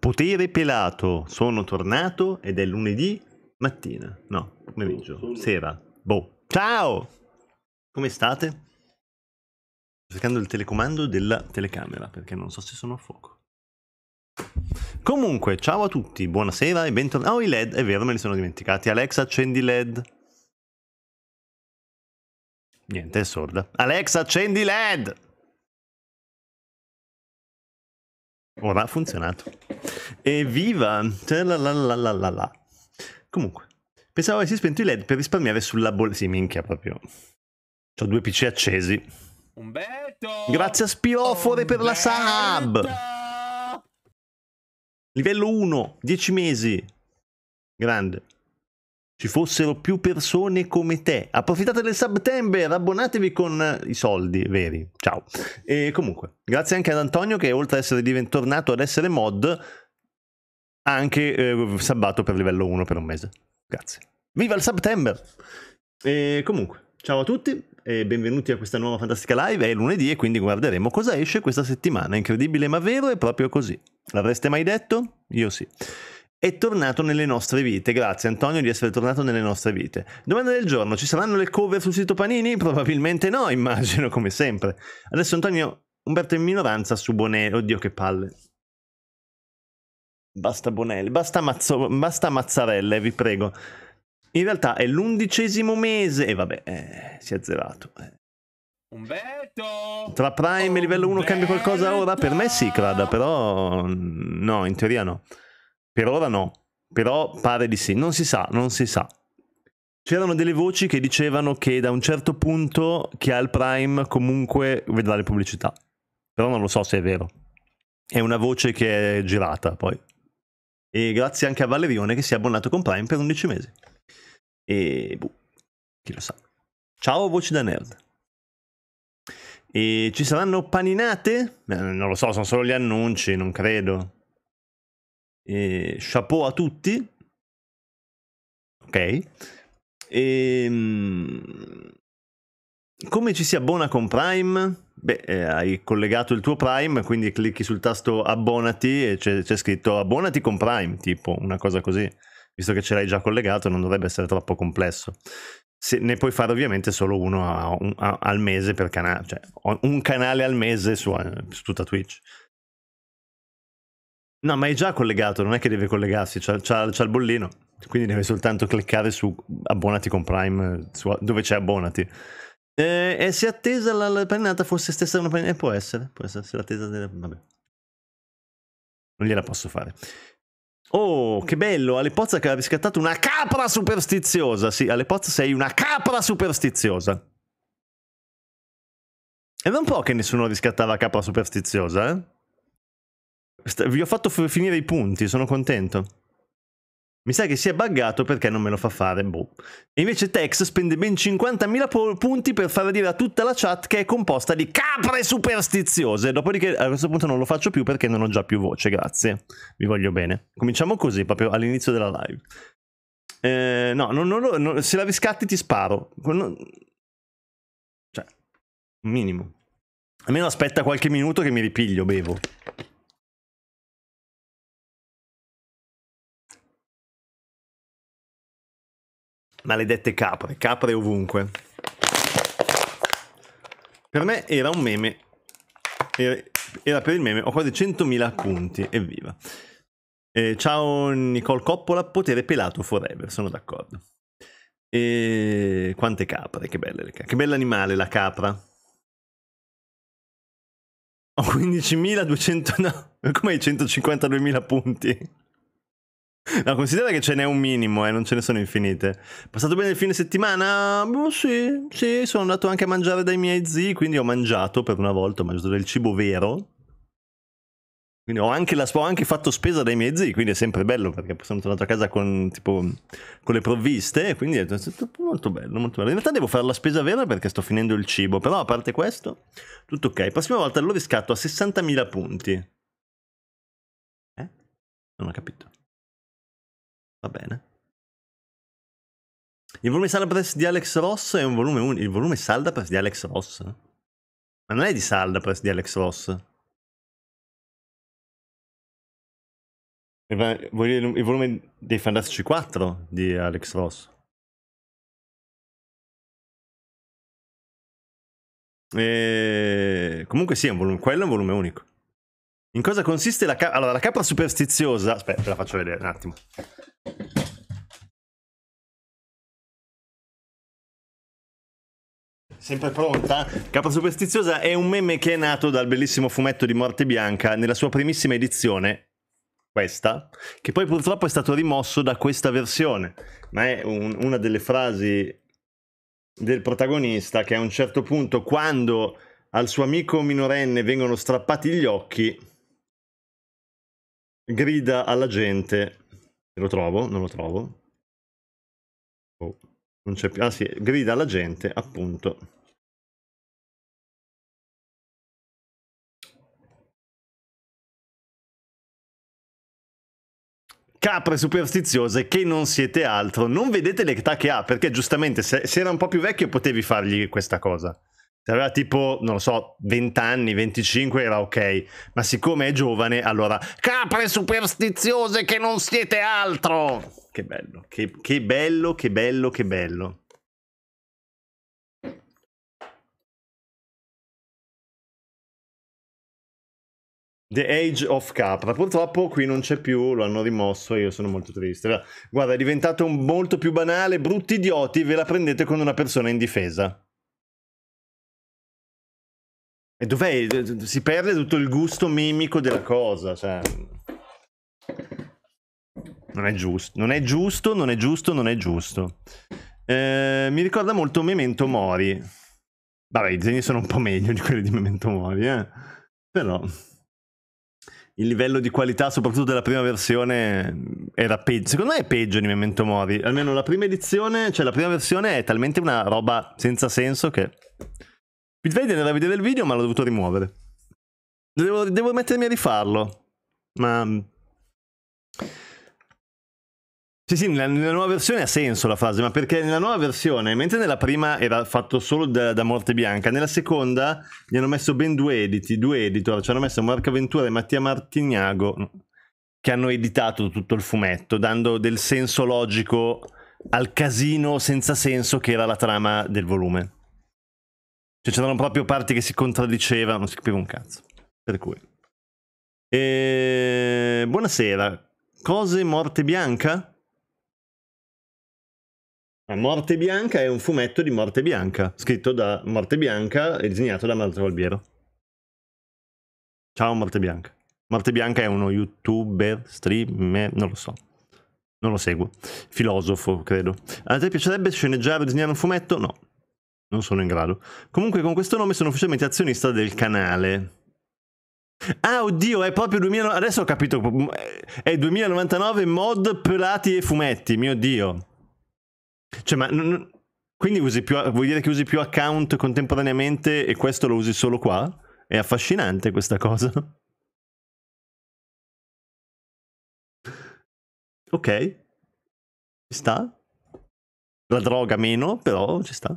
Potere Pelato, sono tornato ed è lunedì mattina, no, pomeriggio, sera, boh. Ciao! Come state? Sto cercando il telecomando della telecamera perché non so se sono a fuoco. Comunque, ciao a tutti, buonasera e bentornati. Oh, i LED, è vero, me li sono dimenticati. Alexa, accendi LED. Niente, è sorda. Alexa, accendi LED! Ora oh, ha funzionato. Evviva! Cioè, Comunque, pensavo avessi spento i LED per risparmiare sulla bolletta. Sì, minchia proprio. Ho due PC accesi. Umberto! Grazie a Spirofore per la sub! Livello 1, 10 mesi. Grande ci fossero più persone come te. Approfittate del September, abbonatevi con eh, i soldi veri. Ciao. E comunque, grazie anche ad Antonio che oltre ad essere diventato ad essere mod, ha anche eh, sabbato per livello 1 per un mese. Grazie. Viva il September! E comunque, ciao a tutti e benvenuti a questa nuova fantastica live. È lunedì e quindi guarderemo cosa esce questa settimana. Incredibile ma vero, è proprio così. L'avreste mai detto? Io sì è tornato nelle nostre vite. Grazie Antonio di essere tornato nelle nostre vite. Domanda del giorno, ci saranno le cover sul sito Panini? Probabilmente no, immagino, come sempre. Adesso Antonio, Umberto in minoranza su Bonelli. Oddio che palle. Basta Bonelli, basta, Mazzo- basta Mazzarelle, eh, vi prego. In realtà è l'undicesimo mese e vabbè, eh, si è azzerato. Eh. Umberto! Tra Prime e livello 1 cambia qualcosa ora? Per me sì, Crada, però no, in teoria no. Per ora no, però pare di sì, non si sa, non si sa. C'erano delle voci che dicevano che da un certo punto chi ha il Prime comunque vedrà le pubblicità, però non lo so se è vero. È una voce che è girata poi. E grazie anche a Valerione che si è abbonato con Prime per 11 mesi. E boh, chi lo sa. Ciao, voci da nerd. E ci saranno paninate? Eh, non lo so, sono solo gli annunci, non credo e eh, chapeau a tutti, ok? E, ehm, come ci si abbona con Prime? Beh, eh, hai collegato il tuo Prime, quindi clicchi sul tasto abbonati e c'è, c'è scritto abbonati con Prime, tipo una cosa così. Visto che ce l'hai già collegato non dovrebbe essere troppo complesso. Se ne puoi fare ovviamente solo uno a, a, al mese per canale, cioè un canale al mese su, eh, su tutta Twitch. No, ma è già collegato, non è che deve collegarsi, c'ha, c'ha, c'ha il bollino, quindi deve soltanto cliccare su abbonati con Prime, su, dove c'è abbonati. Eh, e si è attesa la, la pennata fosse stessa una pennata, eh, può essere, può essere, se l'attesa della... vabbè. Non gliela posso fare. Oh, che bello, Ale Pozza che ha riscattato una capra superstiziosa. Sì, Ale Pozza sei una capra superstiziosa. Era un po' che nessuno riscattava capra superstiziosa, eh? Vi ho fatto finire i punti, sono contento. Mi sa che si è buggato perché non me lo fa fare, boh. E invece Tex spende ben 50.000 punti per far dire a tutta la chat che è composta di capre superstiziose. Dopodiché a questo punto non lo faccio più perché non ho già più voce, grazie. Vi voglio bene. Cominciamo così, proprio all'inizio della live. Eh, no, non, non, non, se la riscatti ti sparo. Cioè, minimo. Almeno aspetta qualche minuto che mi ripiglio, bevo. Maledette capre, capre ovunque. Per me era un meme. Era per il meme, ho quasi 100.000 punti, evviva. Eh, ciao Nicole Coppola, potere pelato forever, sono d'accordo. E quante capre, che belle le capre. Che bell'animale la capra. Ho 15.200, no, come hai 152.000 punti. No, considerate che ce n'è un minimo e eh, non ce ne sono infinite. Passato bene il fine settimana? Oh, sì, sì, sono andato anche a mangiare dai miei zii, quindi ho mangiato per una volta, ho mangiato del cibo vero. Quindi ho anche, la, ho anche fatto spesa dai miei zii, quindi è sempre bello perché sono tornato a casa con, tipo, con le provviste, quindi è stato molto bello, molto bello. In realtà devo fare la spesa vera perché sto finendo il cibo, però a parte questo, tutto ok. Prossima volta lo riscatto a 60.000 punti. Eh? Non ho capito. Va bene. Il volume salda press di Alex Ross è un volume unico. Il volume salda press di Alex Ross? Ma non è di salda di Alex Ross. Vuoi dire Il volume dei Fantastici 4 di Alex Ross. E... Comunque sì, è un volume, quello è un volume unico. In cosa consiste la capra? Allora, la capra superstiziosa. Aspetta, la faccio vedere un attimo. Sempre pronta? Capra superstiziosa è un meme che è nato dal bellissimo fumetto di Morte Bianca nella sua primissima edizione, questa, che poi purtroppo è stato rimosso da questa versione, ma è un, una delle frasi del protagonista che a un certo punto, quando al suo amico minorenne vengono strappati gli occhi, grida alla gente. Lo trovo? Non lo trovo. Oh, non c'è più. Ah sì, grida alla gente, appunto. Capre superstiziose che non siete altro, non vedete l'età che ha, perché giustamente se, se era un po' più vecchio potevi fargli questa cosa. Se cioè, aveva tipo, non lo so, 20 anni, 25 era ok, ma siccome è giovane, allora capre superstiziose che non siete altro! Che bello, che, che bello, che bello, che bello. The Age of Capra. Purtroppo qui non c'è più, lo hanno rimosso e io sono molto triste. Guarda, è diventato molto più banale. Brutti idioti, ve la prendete con una persona in difesa. E dov'è? Eh, si perde tutto il gusto mimico della cosa, cioè... Non è giusto, non è giusto, non è giusto, non è giusto. Eh, mi ricorda molto Memento Mori. Vabbè, i disegni sono un po' meglio di quelli di Memento Mori, eh. Però il livello di qualità, soprattutto della prima versione, era peggio. Secondo me è peggio di Memento Mori. Almeno la prima edizione, cioè la prima versione è talmente una roba senza senso che Midvader era a vedere il video ma l'ho dovuto rimuovere. Devo, devo mettermi a rifarlo. Ma... Mm. Sì, sì, nella, nella, nuova versione ha senso la frase, ma perché nella nuova versione, mentre nella prima era fatto solo da, da Morte Bianca, nella seconda gli hanno messo ben due editi, due editor, ci hanno messo Marco Ventura e Mattia Martignago, che hanno editato tutto il fumetto, dando del senso logico al casino senza senso che era la trama del volume. Cioè c'erano proprio parti che si contraddicevano, non si capiva un cazzo. Per cui. E... Buonasera. Cose Morte Bianca? La ah, Morte Bianca è un fumetto di Morte Bianca, scritto da Morte Bianca e disegnato da Marco Albiero. Ciao Morte Bianca. Morte Bianca è uno youtuber, streamer, non lo so. Non lo seguo. Filosofo, credo. A te piacerebbe sceneggiare o disegnare un fumetto? No. Non sono in grado. Comunque con questo nome sono ufficialmente azionista del canale. Ah, oddio, è proprio 2000... Adesso ho capito. È 2099 mod pelati e fumetti, mio dio. Cioè, ma... Quindi usi più... vuol dire che usi più account contemporaneamente e questo lo usi solo qua? È affascinante questa cosa. Ok. Ci sta. La droga meno, però ci sta.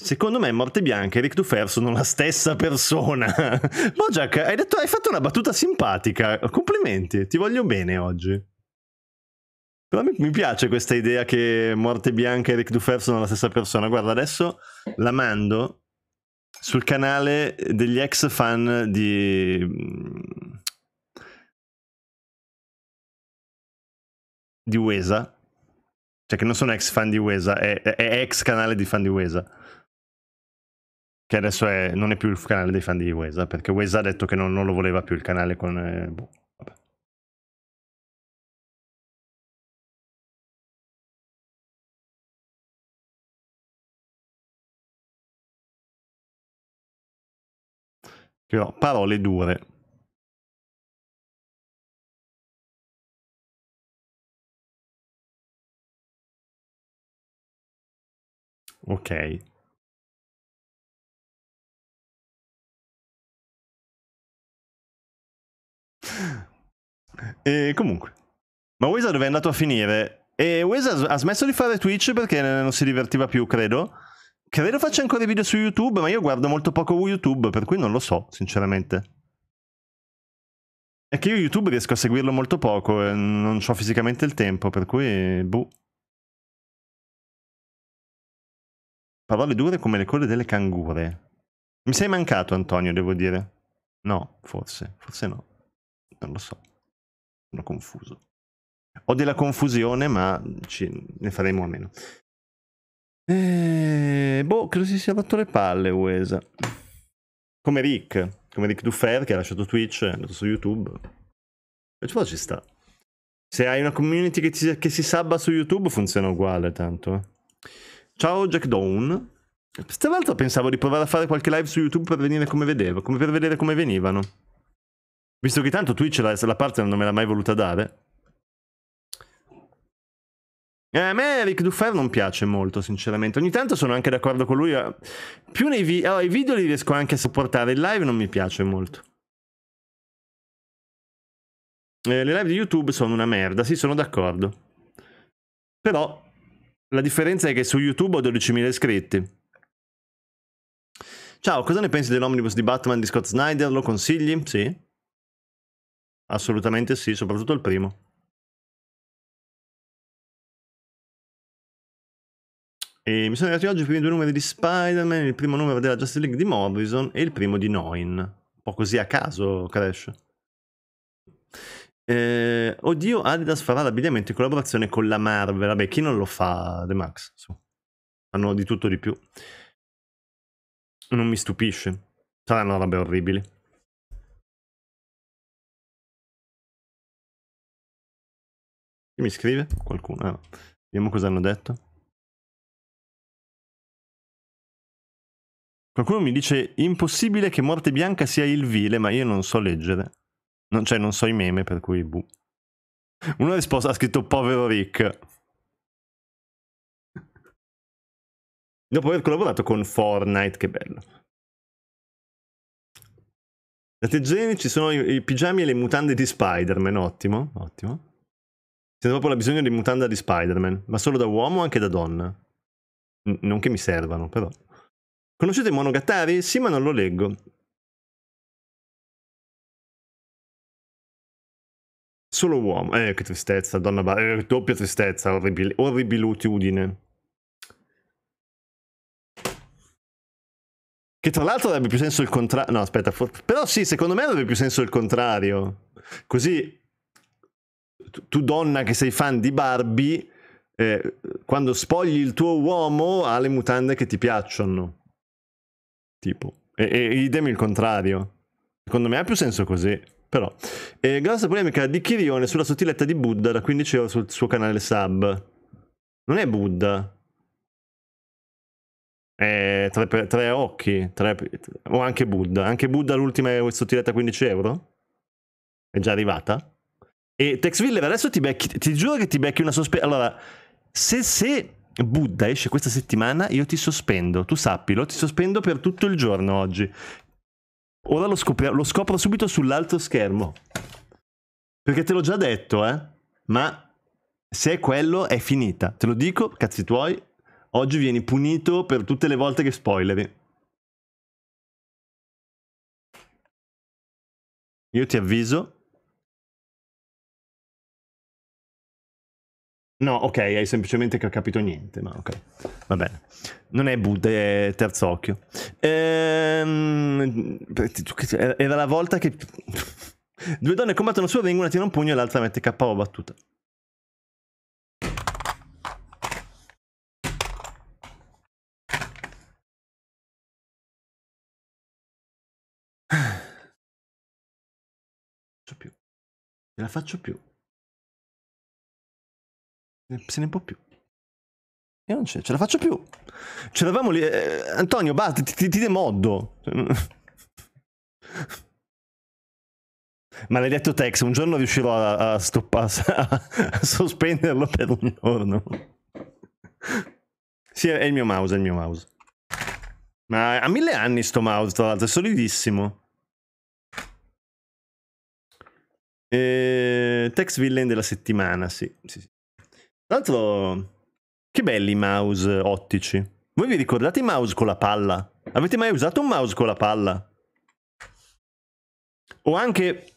Secondo me Morte Bianca e Rick Dufer sono la stessa persona. Bojack, hai, detto, hai fatto una battuta simpatica. Complimenti, ti voglio bene oggi. Però mi, mi piace questa idea che Morte Bianca e Rick Dufer sono la stessa persona. Guarda, adesso la mando sul canale degli ex fan di... di Wesa. Cioè che non sono ex fan di Wesa, è, è ex canale di fan di Wesa che adesso è, non è più il canale dei fan di Wesa, perché Wesa ha detto che non, non, lo voleva più il canale con... Eh, boh, che ho parole dure. Ok. E comunque, ma Wesa dove è andato a finire? E Wesa ha smesso di fare Twitch perché non si divertiva più, credo. Credo faccia ancora i video su YouTube, ma io guardo molto poco YouTube, per cui non lo so, sinceramente. È che io YouTube riesco a seguirlo molto poco e eh, non ho fisicamente il tempo, per cui... Boh. Parole dure come le code delle cangure. Mi sei mancato, Antonio, devo dire. No, forse, forse no. Non lo so, sono confuso. Ho della confusione, ma ci, ne faremo a meno. Eh, boh, credo si sia fatto le palle Uesa. Come Rick, come Rick Duffer che ha lasciato Twitch, è andato su YouTube. E ci sta. Se hai una community che, ti, che, si sabba su YouTube funziona uguale tanto. Eh. Ciao Jack Down. Tra l'altro pensavo di provare a fare qualche live su YouTube per venire come vedevo, come per vedere come venivano. Visto che tanto Twitch la, la parte non me l'ha mai voluta dare. Eh, a me Eric Duffer non piace molto, sinceramente. Ogni tanto sono anche d'accordo con lui. Eh. Più nei vi- allora, i video li riesco anche a sopportare, il live non mi piace molto. Eh, le live di YouTube sono una merda, sì, sono d'accordo. Però la differenza è che su YouTube ho 12.000 iscritti. Ciao, cosa ne pensi dell'omnibus di Batman di Scott Snyder? Lo consigli? Sì. Assolutamente sì, soprattutto il primo. E mi sono arrivati oggi i primi due numeri di Spider-Man, il primo numero della Justice League di Morrison e il primo di Noin. Un po' così a caso, Crash. Eh, oddio, Adidas farà l'abbigliamento in collaborazione con la Marvel. Vabbè, chi non lo fa? The Max. Su. Fanno di tutto di più. Non mi stupisce. Saranno robe orribili. Chi mi scrive? Qualcuno. Ah, Vediamo cosa hanno detto. Qualcuno mi dice impossibile che Morte Bianca sia il vile, ma io non so leggere. Non, cioè, non so i meme, per cui buh. Una risposta ha scritto povero Rick. Dopo aver collaborato con Fortnite, che bello. Da Tegeni ci sono i, i, pigiami e le mutande di Spider-Man, ottimo, ottimo. Sento proprio la bisogno di mutanda di Spider-Man, ma solo da uomo o anche da donna. N- non che mi servano, però. Conoscete Monogatari? Sì, ma non lo leggo. Solo uomo. Eh, che tristezza, donna ba- eh, doppia tristezza, orribile, orribilutudine. Che tra l'altro avrebbe più senso il contrario. No, aspetta, for- però sì, secondo me avrebbe più senso il contrario. Così tu donna che sei fan di Barbie, eh, quando spogli il tuo uomo ha le mutande che ti piacciono. Tipo. E, e idem il contrario. Secondo me ha più senso così. Però. Eh, grossa polemica di Chirione sulla sottiletta di Buddha da 15 euro sul suo canale sub. Non è Buddha. È tre, tre occhi. Tre, o anche Buddha. Anche Buddha l'ultima è sottiletta a 15 euro? È già arrivata? E Tex Villev adesso ti becchi, ti giuro che ti becchi una sospensione. Allora, se, se Buddha esce questa settimana, io ti sospendo, tu sappilo, ti sospendo per tutto il giorno oggi. Ora lo, scopri- lo scopro subito sull'altro schermo. Perché te l'ho già detto, eh? Ma se è quello, è finita. Te lo dico, cazzi tuoi, oggi vieni punito per tutte le volte che spoileri. Io ti avviso, No, ok, è semplicemente che ho capito niente, ma ok, va bene. Non è Buddha, è terzo occhio. Ehm, era la volta che... Due donne combattono su, vengono una tira un pugno e l'altra mette KO battuta. Non so più. Non la faccio più. Eh, se ne può più. Io non ce, ce la faccio più. Ce l'avevamo lì. Eh, Antonio, basta, ti, ti, ti demoddo. Maledetto Tex, un giorno riuscirò a, a, stoppa, a, a sospenderlo per un giorno. Sì, è il mio mouse, è il mio mouse. Ma ha mille anni sto mouse, tra l'altro, è solidissimo. E... Eh, Tex Villain della settimana, sì. sì, sì. Tra l'altro, che belli i mouse ottici. Voi vi ricordate i mouse con la palla? Avete mai usato un mouse con la palla? O anche,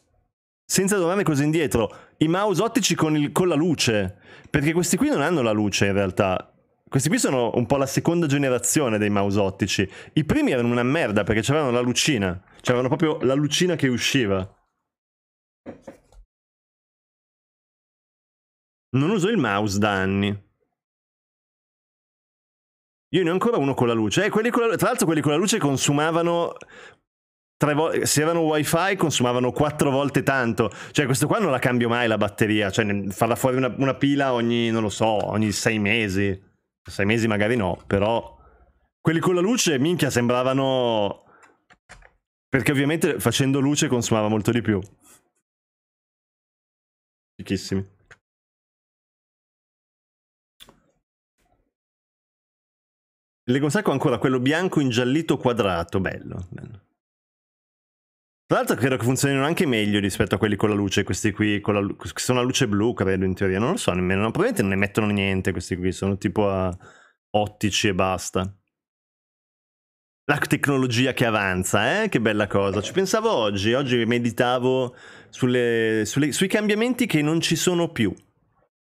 senza tornare così indietro, i mouse ottici con, il, con la luce. Perché questi qui non hanno la luce in realtà. Questi qui sono un po' la seconda generazione dei mouse ottici. I primi erano una merda perché c'avevano la lucina. C'avevano proprio la lucina che usciva. Non uso il mouse da anni. Io ne ho ancora uno con la luce. Eh, con la... Tra l'altro, quelli con la luce consumavano. Tre Vo... se erano wifi consumavano quattro volte tanto. Cioè, questo qua non la cambio mai la batteria. Cioè, farla fuori una, una pila ogni, non lo so, ogni sei mesi. Sei mesi magari no, però. Quelli con la luce, minchia, sembravano. Perché ovviamente facendo luce consumava molto di più. Fichissimi. Lego Sacco ancora quello bianco ingiallito quadrato, bello. bello. Tra l'altro credo che funzionino anche meglio rispetto a quelli con la luce, questi qui, con la, che sono a luce blu, credo in teoria, non lo so nemmeno, probabilmente non ne mettono niente questi qui, sono tipo a ottici e basta. La tecnologia che avanza, eh? che bella cosa. Ci pensavo oggi, oggi meditavo sulle, sulle, sui cambiamenti che non ci sono più.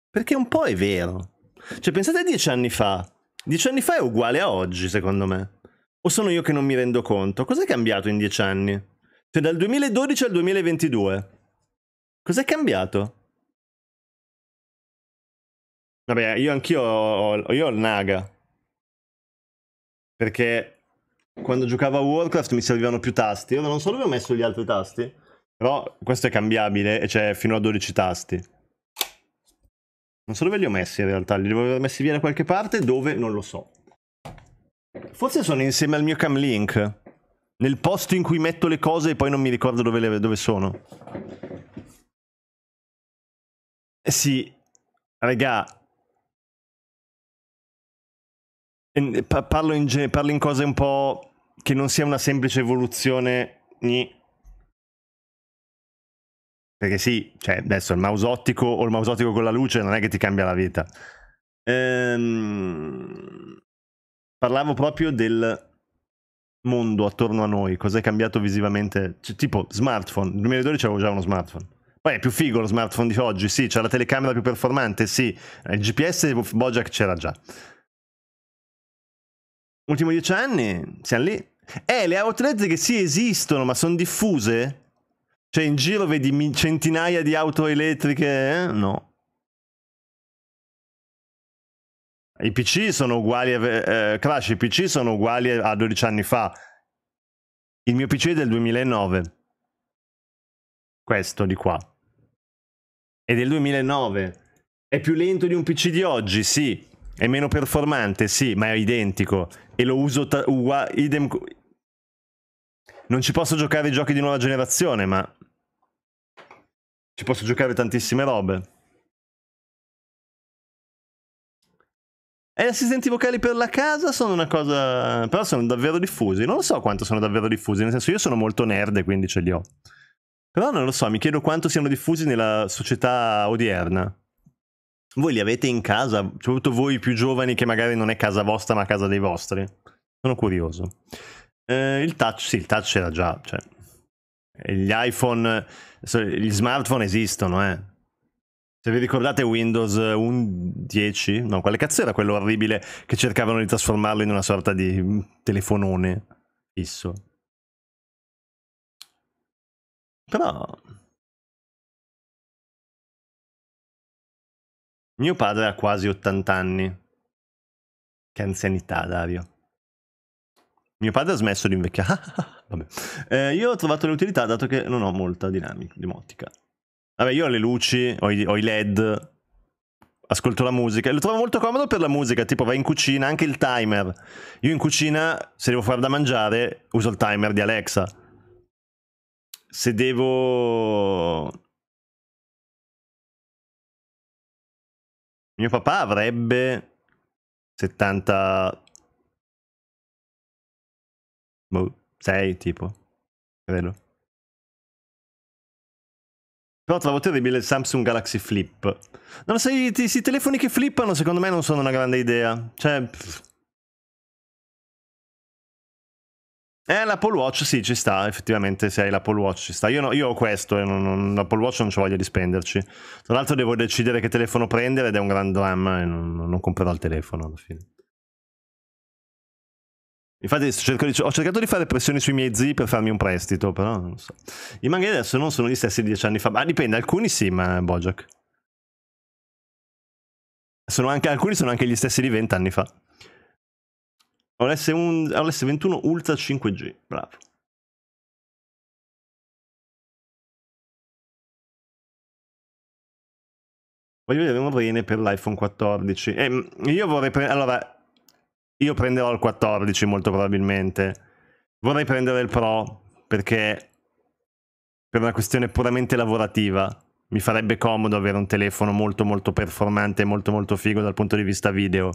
Perché un po' è vero. Cioè pensate a dieci anni fa, Dieci anni fa è uguale a oggi, secondo me. O sono io che non mi rendo conto? Cos'è cambiato in dieci anni? Cioè dal 2012 al 2022. Cos'è cambiato? Vabbè, io anch'io ho, io ho il Naga. Perché quando giocavo a Warcraft mi servivano più tasti. Io non so dove ho messo gli altri tasti. Però questo è cambiabile, cioè fino a 12 tasti. Non so dove li ho messi in realtà, li avevo messi via da qualche parte, dove non lo so. Forse sono insieme al mio cam link, nel posto in cui metto le cose e poi non mi ricordo dove, le, dove sono. Eh sì, raga. Parlo in, parlo in cose un po' che non sia una semplice evoluzione. Gni. Perché sì, cioè adesso il mouse ottico o il mouse ottico con la luce non è che ti cambia la vita. Ehm, parlavo proprio del mondo attorno a noi, cos'è cambiato visivamente, cioè, tipo smartphone, nel 2012 avevo già uno smartphone. Poi è più figo lo smartphone di oggi, sì, c'è la telecamera più performante, sì, il GPS Bojack c'era già. Ultimi dieci anni, siamo lì. Eh, le outlet che sì esistono, ma sono diffuse cioè in giro vedi centinaia di auto elettriche? Eh? No. I PC sono uguali a, eh, Crash, i PC sono uguali a 12 anni fa. Il mio PC è del 2009. Questo di qua. È del 2009. È più lento di un PC di oggi, sì. È meno performante, sì, ma è identico. E lo uso ta- uguale... Idem- non ci posso giocare i giochi di nuova generazione, ma ci posso giocare tantissime robe. E gli assistenti vocali per la casa sono una cosa... Però sono davvero diffusi. Non lo so quanto sono davvero diffusi. Nel senso, io sono molto nerd, quindi ce li ho. Però non lo so, mi chiedo quanto siano diffusi nella società odierna. Voi li avete in casa? Soprattutto cioè, voi più giovani che magari non è casa vostra ma casa dei vostri. Sono curioso. Eh, il touch, sì, il touch era già... Cioè, gli iPhone, gli smartphone esistono, eh. Se vi ricordate Windows 10, eh, no, quale cazzo era quello orribile che cercavano di trasformarlo in una sorta di mm, telefonone fisso? Però... Mio padre ha quasi 80 anni. Che anzianità, Dario. Mio padre ha smesso di invecchiare. Eh, io ho trovato le utilità dato che non ho molta dinamica, demotica. Vabbè, io ho le luci, ho i, ho i LED, ascolto la musica. Lo trovo molto comodo per la musica, tipo vai in cucina, anche il timer. Io in cucina, se devo fare da mangiare, uso il timer di Alexa. Se devo... Mio papà avrebbe 70... Boh. 6 tipo, credo. Però trovo terribile il Samsung Galaxy Flip. Non so, i, i, telefoni che flippano secondo me non sono una grande idea. Cioè... Pff. Eh, l'Apple Watch sì, ci sta, effettivamente se hai l'Apple Watch ci sta. Io, no, io ho questo e eh, non, non, l'Apple Watch non ho voglia di spenderci. Tra l'altro devo decidere che telefono prendere ed è un gran dramma e non, non comprerò il telefono alla fine. Infatti cerco di, ho cercato di fare pressioni sui miei zii per farmi un prestito, però non so. I manga adesso non sono gli stessi di dieci anni fa. Ma dipende, alcuni sì, ma Bojack. Sono anche, alcuni sono anche gli stessi di vent'anni fa. ls 21 Ultra 5G, bravo. Voglio vedere una bene per l'iPhone 14. Eh, io vorrei prendere... Allora, io prenderò il 14 molto probabilmente. Vorrei prendere il Pro perché per una questione puramente lavorativa mi farebbe comodo avere un telefono molto molto performante e molto molto figo dal punto di vista video.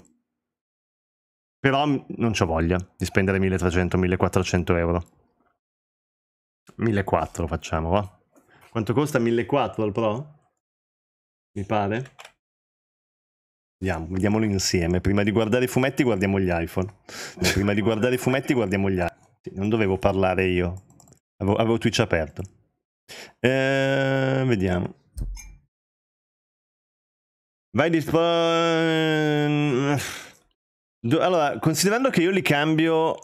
Però non ho voglia di spendere 1300-1400 euro. 1400 facciamo, va. Quanto costa 1400 il Pro? Mi pare. Vediamo, vediamolo insieme. Prima di guardare i fumetti, guardiamo gli iPhone. Prima di guardare i fumetti, guardiamo gli iPhone. Non dovevo parlare io. Avevo, avevo Twitch aperto. Eh, vediamo. Vai di spawn. Eh, allora, considerando che io li cambio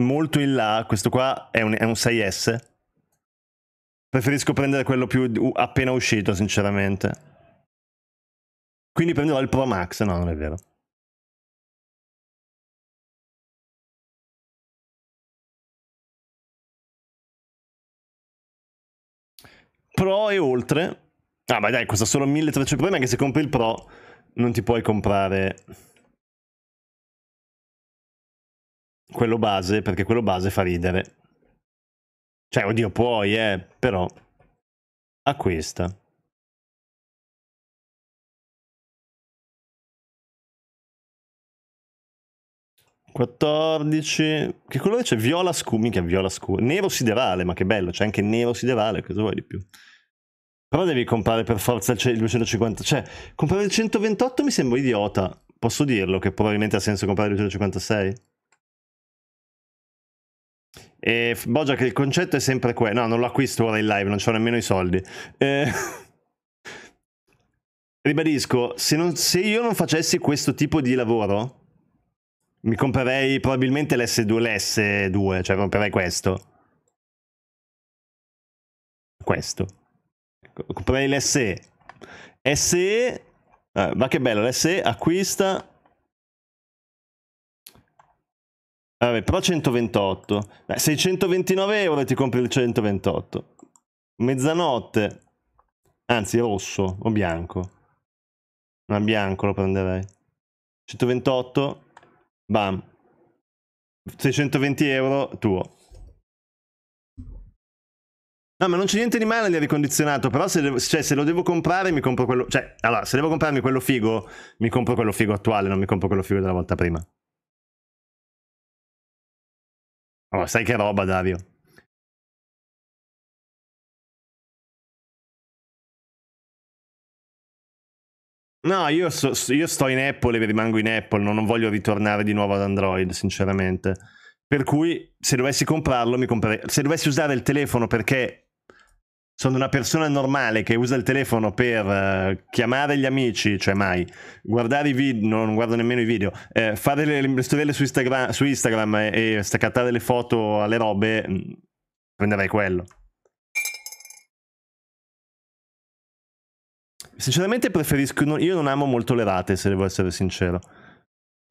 molto in là, questo qua è un, è un 6S. Preferisco prendere quello più appena uscito, sinceramente. Quindi prenderò il Pro Max, no, non è vero. Pro e oltre. Ah, ma dai, costa solo 1300 problema che se compri il Pro non ti puoi comprare quello base, perché quello base fa ridere. Cioè, oddio, puoi, eh, però acquista. 14. Che colore c'è? Viola scuro. Mica viola scuro. Nero siderale, ma che bello. C'è anche nero siderale, cosa vuoi di più? Però devi comprare per forza il 250. Cioè, comprare il 128 mi sembra idiota. Posso dirlo che probabilmente ha senso comprare il 256? E Bogia che il concetto è sempre quello. No, non lo acquisto ora in live, non ho nemmeno i soldi. Eh... Ribadisco, se, non, se io non facessi questo tipo di lavoro, mi comprerei probabilmente l'S2, l'S2, cioè comprerei questo. Questo. Comprerei l'SE. SE, ah, ma che bello, l'SE acquista. Vabbè, però 128. Beh, 629 euro e ti compri il 128. Mezzanotte. Anzi, rosso o bianco. Ma bianco lo prenderei. 128. Bam. 620 euro tuo. No, ma non c'è niente di male di ricondizionato, però se, devo, cioè, se, lo devo comprare mi compro quello... Cioè, allora, se devo comprarmi quello figo, mi compro quello figo attuale, non mi compro quello figo della volta prima. Oh, sai che roba, Dario. No, io, so, io, sto in Apple e rimango in Apple, no, non voglio ritornare di nuovo ad Android, sinceramente. Per cui, se dovessi comprarlo, mi comprerei. Se dovessi usare il telefono perché sono una persona normale che usa il telefono per uh, chiamare gli amici, cioè mai, guardare i video, non guardo nemmeno i video, eh, fare le, le storielle su Instagram, su Instagram e, e staccare le foto alle robe, mm, prenderei quello. Sinceramente preferisco... No, io non amo molto le rate, se devo essere sincero.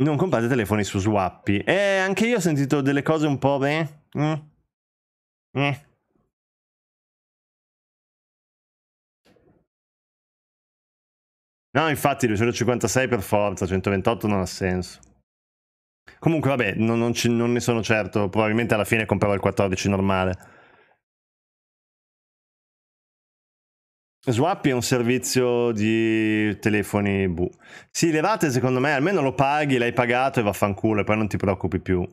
Non comprate telefoni su Swappi. E anche io ho sentito delle cose un po'... Beh, mm, mm. No, infatti 256 per forza, 128 non ha senso. Comunque, vabbè, non, non, ci, non ne sono certo. Probabilmente alla fine comprerò il 14 normale. Swap è un servizio di telefoni bu. Sì, levate secondo me, almeno lo paghi, l'hai pagato e vaffanculo e poi non ti preoccupi più.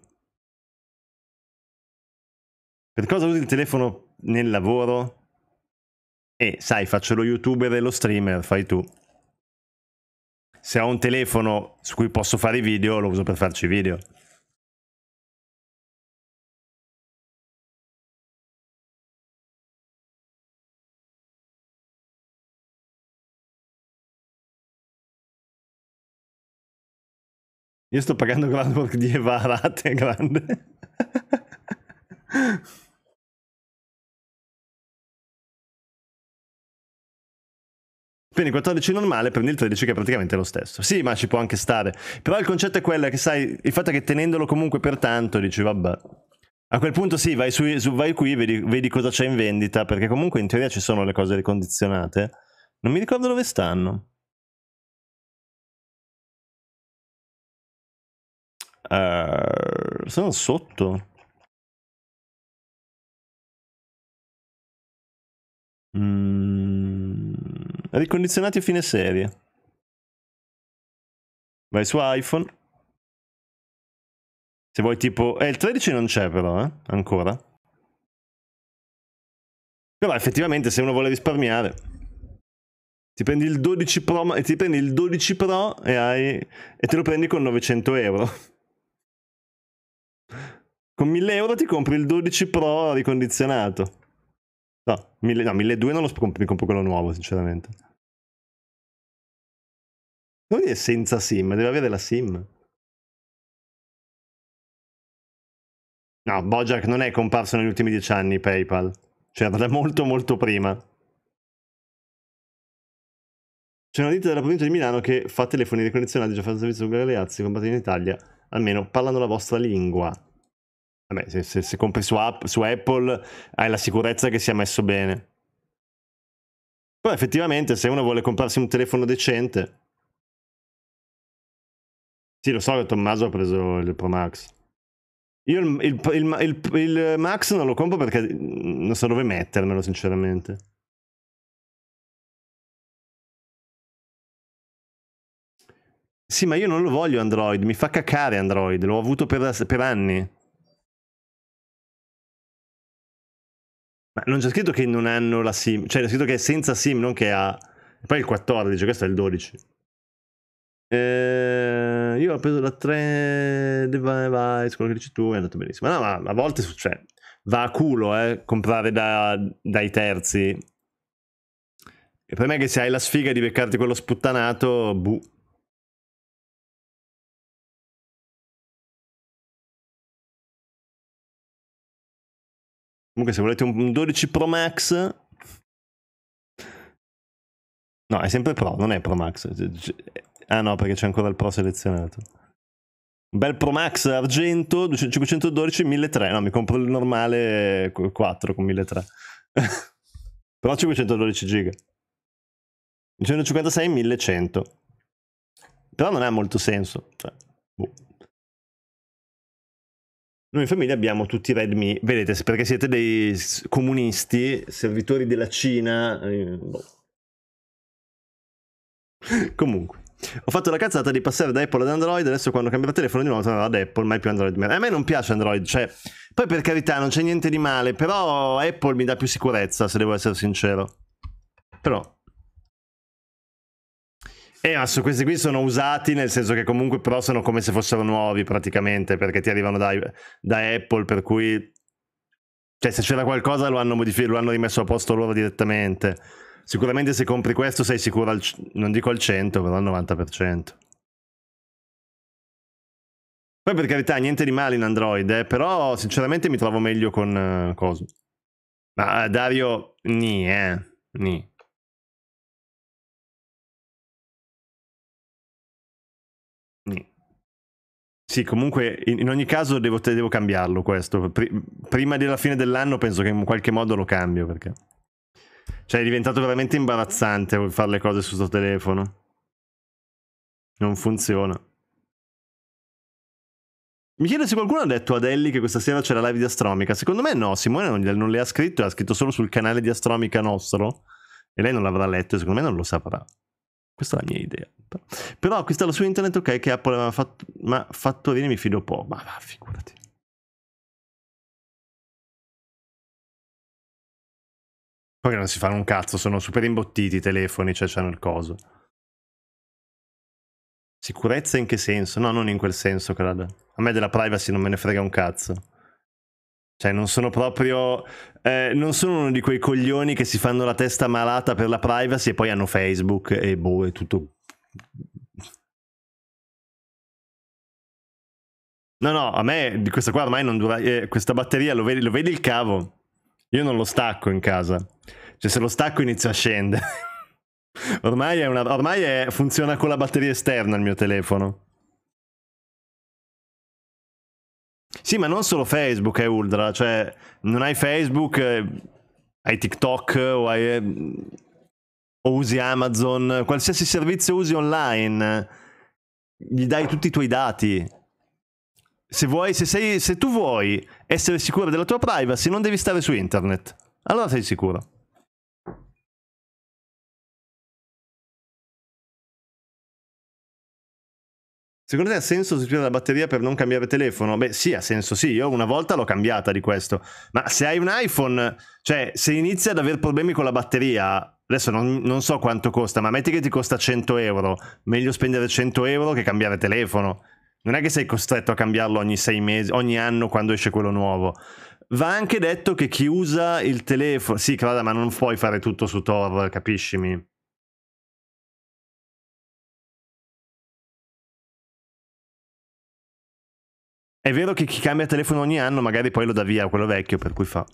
Per cosa usi il telefono nel lavoro? E eh, sai, faccio lo youtuber e lo streamer, fai tu. Se ho un telefono su cui posso fare i video, lo uso per farci i video. Io sto pagando Groundwork di Eva Arate, grande. Prendi 14 normale, prendi il 13 che è praticamente lo stesso. Sì, ma ci può anche stare. Però il concetto è quello che, sai, il fatto è che tenendolo comunque per tanto, dici, vabbè. A quel punto sì, vai, su, su vai qui, vedi, vedi cosa c'è in vendita, perché comunque in teoria ci sono le cose ricondizionate. Non mi ricordo dove stanno. Uh, sono sotto. Mm, ricondizionati a fine serie. Vai su iPhone. Se vuoi tipo... Eh, il 13 non c'è però, eh? Ancora. Però effettivamente se uno vuole risparmiare... Ti prendi il 12 Pro, e ti prendi il 12 Pro e, hai, e te lo prendi con 900 euro. Con 1000 euro ti compri il 12 Pro ricondizionato. No, 1000, no 1200 non lo compro, mi compro quello nuovo, sinceramente. Non è senza sim, deve avere la sim. No, Bojack non è comparso negli ultimi dieci anni PayPal. Cioè, da molto molto prima. C'è una ditta della provincia di Milano che fa telefoni ricondizionati, già fa servizio con Galeazzi, combattuti in Italia. Almeno parlano la vostra lingua. Vabbè, se, se, se compri su, app, su Apple hai la sicurezza che sia messo bene. Poi effettivamente se uno vuole comprarsi un telefono decente... Sì, lo so che Tommaso ha preso il Pro Max. Io il, il, il, il, Max non lo compro perché non so dove mettermelo, sinceramente. Sì, ma io non lo voglio Android, mi fa cacare Android, l'ho avuto per, per anni. Ma non c'è scritto che non hanno la SIM, cioè è scritto che è senza SIM, non che ha... Poi il 14, questo è il 12. Eh, io ho preso la 3 device, quello che dici tu, è andato benissimo. No, ma a volte cioè, va a culo eh, comprare da, dai terzi. E per me che se hai la sfiga di beccarti quello sputtanato, buh. Comunque se volete un 12 Pro Max... No, è sempre Pro, non è Pro Max. Cioè, ah no, perché c'è ancora il Pro selezionato. Bel Pro Max argento, 512, 1300. No, mi compro il normale 4 eh, con 1300. Però 512 giga. 256, 1100. Però non ha molto senso. Cioè, boh. Noi in famiglia abbiamo tutti i Redmi, vedete, perché siete dei comunisti, servitori della Cina. Eh, boh. Comunque, ho fatto la cazzata di passare da Apple ad Android, adesso quando cambierò telefono di nuovo sarò ad Apple, mai più Android. A me non piace Android, cioè, poi per carità non c'è niente di male, però Apple mi dà più sicurezza, se devo essere sincero. Però eh, ma su questi qui sono usati nel senso che comunque però sono come se fossero nuovi praticamente perché ti arrivano da, da Apple per cui cioè se c'era qualcosa lo hanno, modif- lo hanno rimesso a posto loro direttamente sicuramente se compri questo sei sicuro al, non dico al 100 però al 90% poi per carità niente di male in Android eh, però sinceramente mi trovo meglio con uh, Cosmo ma eh, Dario ni eh ni Sì, comunque in ogni caso devo, devo cambiarlo questo. prima della fine dell'anno penso che in qualche modo lo cambio perché... Cioè è diventato veramente imbarazzante fare le cose su questo telefono. Non funziona. Mi chiedo se qualcuno ha detto a Ellie che questa sera c'è la live di Astromica. Secondo me no, Simone non, non le ha scritto, l'ha scritto solo sul canale di Astromica nostro. E lei non l'avrà letto, secondo me non lo saprà. Questa è la mia idea. Però acquistarlo su internet, ok, che Apple aveva fatto, ma fatto bene mi fido po', ma va, figurati. Poi non si fanno un cazzo, sono super imbottiti i telefoni, cioè c'hanno il coso. Sicurezza in che senso? No, non in quel senso, credo. A me della privacy non me ne frega un cazzo. Cioè, non sono proprio. Eh, non sono uno di quei coglioni che si fanno la testa malata per la privacy e poi hanno Facebook e boh, è tutto. No, no, a me di questa qua ormai non dura. Eh, questa batteria lo vedi, lo vedi il cavo? Io non lo stacco in casa. Cioè, se lo stacco inizio a scendere. ormai, è una, ormai è, funziona con la batteria esterna il mio telefono. Sì, ma non solo Facebook è eh, ultra, cioè non hai Facebook, eh, hai TikTok o, hai, eh, o usi Amazon, qualsiasi servizio usi online, gli dai tutti i tuoi dati. Se, vuoi, se, sei, se tu vuoi essere sicuro della tua privacy, non devi stare su internet. Allora sei sicuro. Secondo te ha senso sostituire la batteria per non cambiare telefono? Beh, sì, ha senso, sì. Io una volta l'ho cambiata di questo. Ma se hai un iPhone, cioè, se inizi ad avere problemi con la batteria, adesso non, non so quanto costa, ma metti che ti costa 100 euro. Meglio spendere 100 euro che cambiare telefono. Non è che sei costretto a cambiarlo ogni sei mesi, ogni anno quando esce quello nuovo. Va anche detto che chi usa il telefono. Sì, Clara, ma non puoi fare tutto su Tor, capiscimi. È vero che chi cambia telefono ogni anno magari poi lo dà via quello vecchio, per cui fa...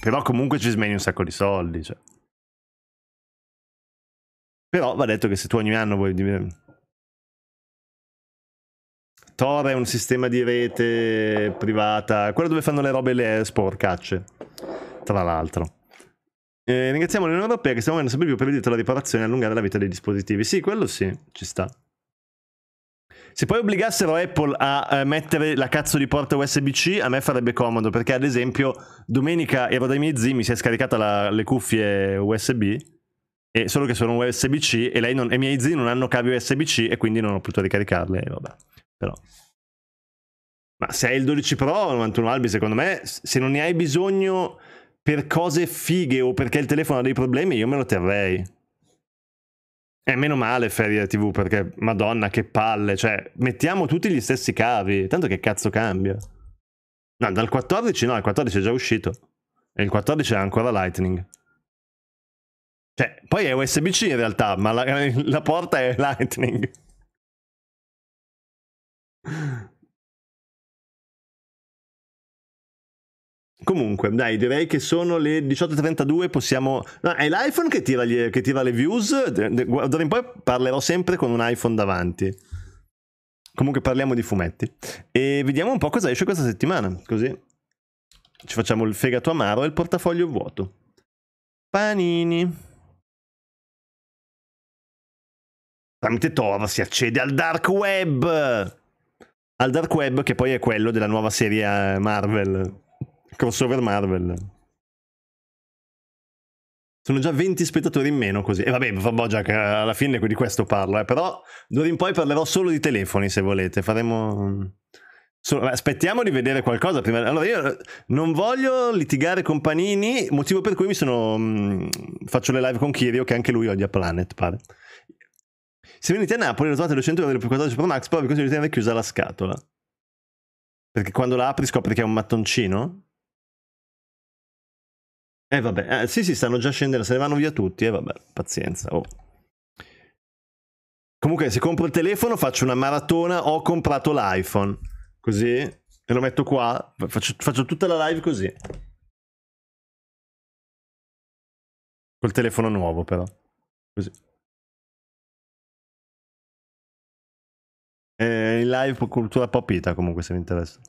Però comunque ci smeni un sacco di soldi, cioè. Però va detto che se tu ogni anno vuoi... Tor è un sistema di rete privata, quello dove fanno le robe le sporcacce, tra l'altro. Eh, ringraziamo l'Unione Europea che stiamo avendo sempre più prevedito la riparazione e allungare la vita dei dispositivi. Sì, quello sì, ci sta. Se poi obbligassero Apple a eh, mettere la cazzo di porta USB-C, a me farebbe comodo, perché ad esempio domenica ero dai miei zii, mi si è scaricata la, le cuffie USB, e, solo che sono USB-C e, non, e i miei zii non hanno cavi USB-C e quindi non ho potuto ricaricarle, e vabbè, però... Ma se hai il 12 Pro 91 Albi, secondo me, se non ne hai bisogno per cose fighe o perché il telefono ha dei problemi, io me lo terrei. E eh, meno male Ferie TV perché, madonna, che palle, cioè, mettiamo tutti gli stessi cavi, tanto che cazzo cambia. No, dal 14 no, il 14 è già uscito. E il 14 è ancora Lightning. Cioè, poi è USB-C in realtà, ma la, la porta è Lightning. Comunque, dai, direi che sono le 18.32, possiamo... No, è l'iPhone che tira, gli... che tira le views, d'ora in poi parlerò sempre con un iPhone davanti. Comunque parliamo di fumetti. E vediamo un po' cosa esce questa settimana, così ci facciamo il fegato amaro e il portafoglio vuoto. Panini. Tramite Tor si accede al dark web. Al dark web che poi è quello della nuova serie eh, Marvel. Crossover Marvel. Sono già 20 spettatori in meno così. E vabbè, Bojack, alla fine di questo parlo, eh. però d'ora in poi parlerò solo di telefoni se volete. Faremo... Mm, aspettiamo di vedere qualcosa prima. Allora, io eh, non voglio litigare con Panini, motivo per cui mi sono. Mh, mm, faccio le live con Kirio, che anche lui odia Planet, pare. Se venite a Napoli, trovate 200 euro del 14 Pro Max, però vi consiglio di tenere chiusa la scatola. Perché quando la apri scopri che è un mattoncino. Eh vabbè, eh, sì sì, stanno già scendendo, se ne vanno via tutti, eh, vabbè, pazienza. Oh. Comunque se compro il telefono faccio una maratona, ho comprato l'iPhone, così, e lo metto qua, faccio, faccio tutta la live così. Col telefono nuovo però, così. Eh, in live con cultura popita comunque se mi interessa.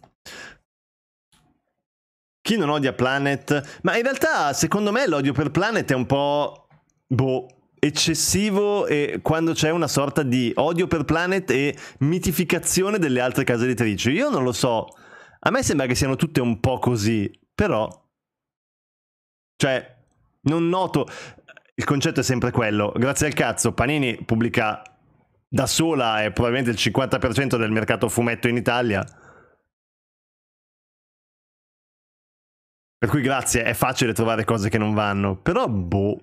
Chi non odia Planet? Ma in realtà, secondo me, l'odio per Planet è un po'... Boh, eccessivo e quando c'è una sorta di odio per Planet e mitificazione delle altre case editrici. Io non lo so. A me sembra che siano tutte un po' così, però... Cioè, non noto... Il concetto è sempre quello. Grazie al cazzo, Panini pubblica da sola e probabilmente il 50% del mercato fumetto in Italia. Per cui grazie, è facile trovare cose che non vanno, però boh.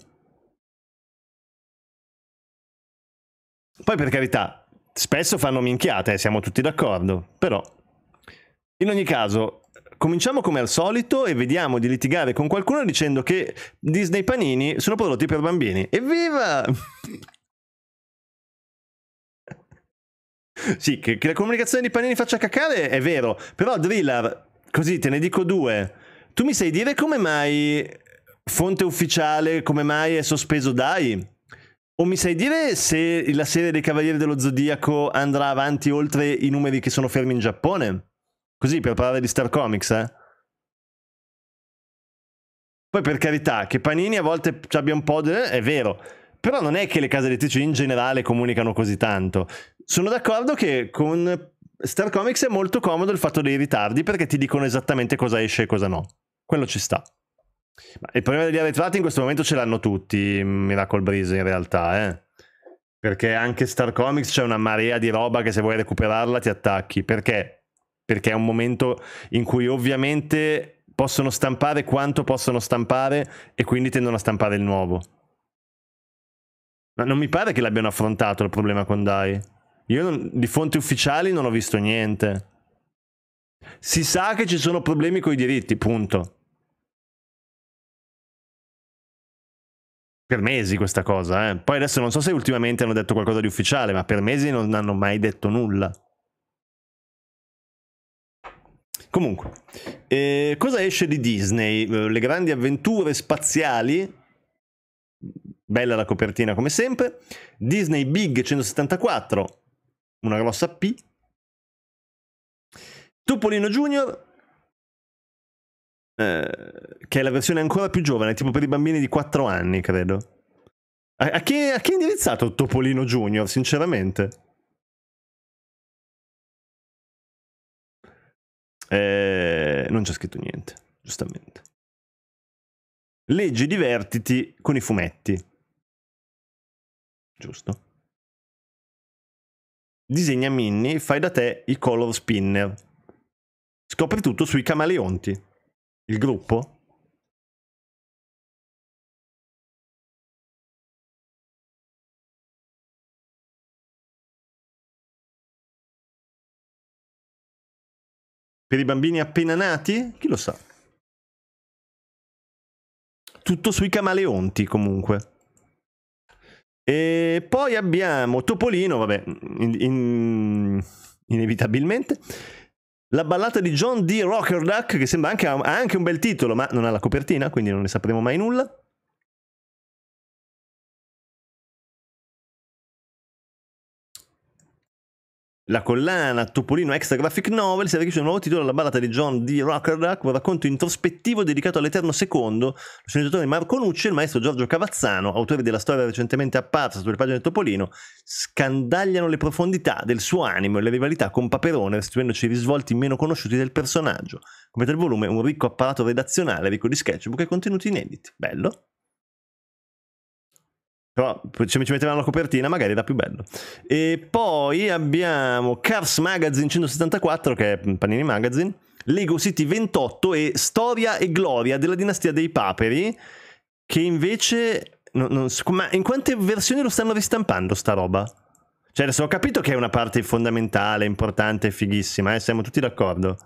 Poi per carità, spesso fanno minchiate, eh, siamo tutti d'accordo, però... In ogni caso, cominciamo come al solito e vediamo di litigare con qualcuno dicendo che Disney panini sono prodotti per bambini. Evviva! sì, che, che la comunicazione di panini faccia cacare è vero, però Driller, così te ne dico due tu mi sai dire come mai, fonte ufficiale, come mai è sospeso Dai? O mi sai dire se la serie dei Cavalieri dello Zodiaco andrà avanti oltre i numeri che sono fermi in Giappone? Così per parlare di Star Comics, eh? Poi per carità, che Panini a volte abbia un po' di... è vero, però non è che le case elettrici in generale comunicano così tanto. Sono d'accordo che con Star Comics è molto comodo il fatto dei ritardi perché ti dicono esattamente cosa esce e cosa no quello ci sta. Ma il problema degli arretrati in questo momento ce l'hanno tutti, mm, Miracle Breeze in realtà, eh? Perché anche Star Comics c'è una marea di roba che se vuoi recuperarla ti attacchi. Perché? Perché è un momento in cui ovviamente possono stampare quanto possono stampare e quindi tendono a stampare il nuovo. Ma non mi pare che l'abbiano affrontato il problema con Dai. Io non, di fonti ufficiali non ho visto niente. Si sa che ci sono problemi con i diritti, punto. per mesi questa cosa. Eh. Poi adesso non so se ultimamente hanno detto qualcosa di ufficiale, ma per mesi non hanno mai detto nulla. Comunque, eh, cosa esce di Disney? Eh, le grandi avventure spaziali. Bella la copertina come sempre. Disney Big 174, una grossa P. Topolino Junior, eh, che è la versione ancora più giovane, tipo per i bambini di 4 anni, credo. A, a chi è indirizzato Topolino Junior, sinceramente? Eh, non c'è scritto niente, giustamente. Leggi divertiti con i fumetti. Giusto. Disegna Minnie, fai da te i color spinner. Scopri tutto sui camaleonti. Il gruppo? Per i bambini appena nati? Chi lo sa? Tutto sui camaleonti comunque. E poi abbiamo Topolino, vabbè, in, in, inevitabilmente. La ballata di John D. Rockerduck, che sembra anche, anche un bel titolo, ma non ha la copertina, quindi non ne sapremo mai nulla. La collana Topolino Extra Graphic Novel si arricchisce un nuovo titolo alla ballata di John D. Rockerduck, un racconto introspettivo dedicato all'Eterno Secondo, lo sceneggiatore Marco Nucci e il maestro Giorgio Cavazzano, autori della storia recentemente apparsa sulle pagine di Topolino, scandagliano le profondità del suo animo e le rivalità con Paperone, restituendoci i risvolti meno conosciuti del personaggio. Come del volume, un ricco apparato redazionale ricco di sketchbook e contenuti inediti. Bello? Però se ci mettevano la copertina, magari era più bello. E poi abbiamo Cars Magazine 174, che è Panini Magazine, Lego City 28 e Storia e Gloria della dinastia dei Paperi, che invece... Non, non, ma in quante versioni lo stanno ristampando sta roba? Cioè adesso ho capito che è una parte fondamentale, importante, fighissima, eh? siamo tutti d'accordo.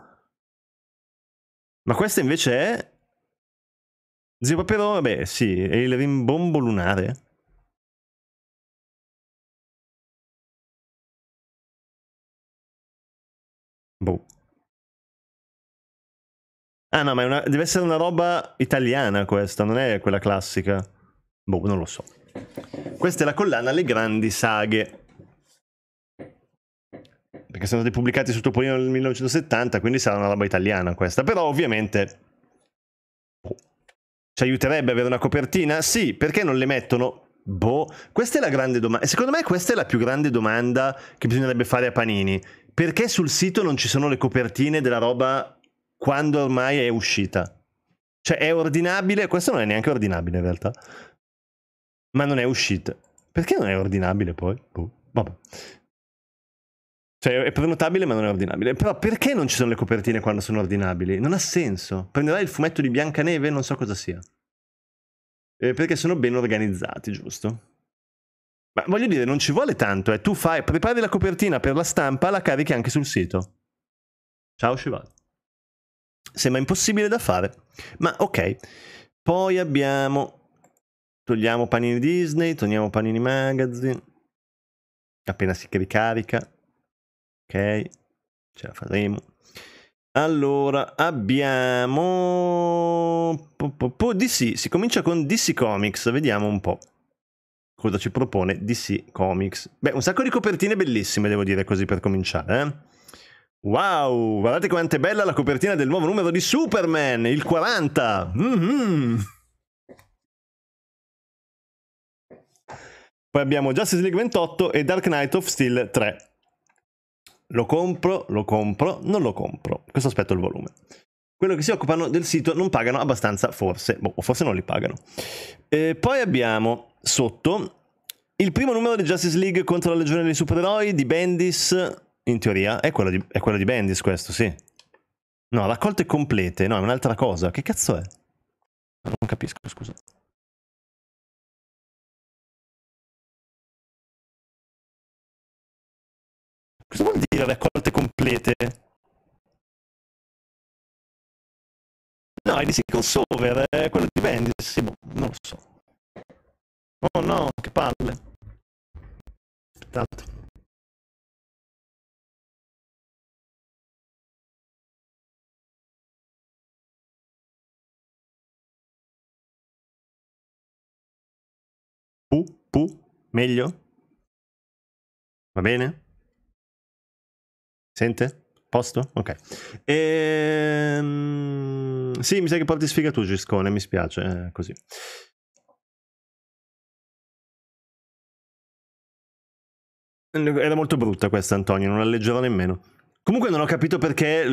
Ma questa invece è... Zio Papero, vabbè, sì, è il rimbombo lunare. Eh. Boh. Ah no, ma una, deve essere una roba italiana questa, non è quella classica. Boh, non lo so. Questa è la collana Le Grandi Saghe. Perché sono stati pubblicati su Topolino nel 1970, quindi sarà una roba italiana questa. Però ovviamente... Boh. Ci aiuterebbe avere una copertina? Sì, perché non le mettono? Boh, questa è la grande domanda. Secondo me questa è la più grande domanda che bisognerebbe fare a Panini perché sul sito non ci sono le copertine della roba quando ormai è uscita? Cioè è ordinabile, questo non è neanche ordinabile in realtà, ma non è uscita. Perché non è ordinabile poi? Boh, vabbè. Cioè è prenotabile ma non è ordinabile. Però perché non ci sono le copertine quando sono ordinabili? Non ha senso. Prenderai il fumetto di Biancaneve, non so cosa sia. Eh, perché sono ben organizzati, giusto? Ma voglio dire, non ci vuole tanto, eh. tu fai, prepari la copertina per la stampa, la carichi anche sul sito. Ciao Shivani. Sembra impossibile da fare, ma ok. Poi abbiamo... Togliamo panini Disney, togliamo panini magazine. Appena si ricarica. Ok, ce la faremo. Allora, abbiamo... DC, si comincia con DC Comics, vediamo un po' cosa ci propone DC Comics. Beh, un sacco di copertine bellissime, devo dire così per cominciare. Eh? Wow, guardate quanto bella la copertina del nuovo numero di Superman, il 40. Mm-hmm. Poi abbiamo Justice League 28 e Dark Knight of Steel 3. Lo compro, lo compro, non lo compro. Questo aspetto il volume quello che si occupano del sito non pagano abbastanza, forse, boh, forse non li pagano. E poi abbiamo sotto il primo numero di Justice League contro la Legione dei Supereroi di Bendis, in teoria, è quello di, è quello di Bendis questo, sì. No, raccolte complete, no, è un'altra cosa. Che cazzo è? Non capisco, scusa. Cosa vuol dire raccolte complete? No, è di sì, crossover, è eh, quello di Bendis, sì, boh, non lo so. Oh no, che palle. Aspettate. Pu, pu, meglio? Va bene? Sente? Posto? Ok. Ehm... Sì, mi sa che porti sfiga tu, Giscone, mi spiace, eh, così. Era molto brutta questa, Antonio, non la leggerò nemmeno. Comunque non ho capito perché...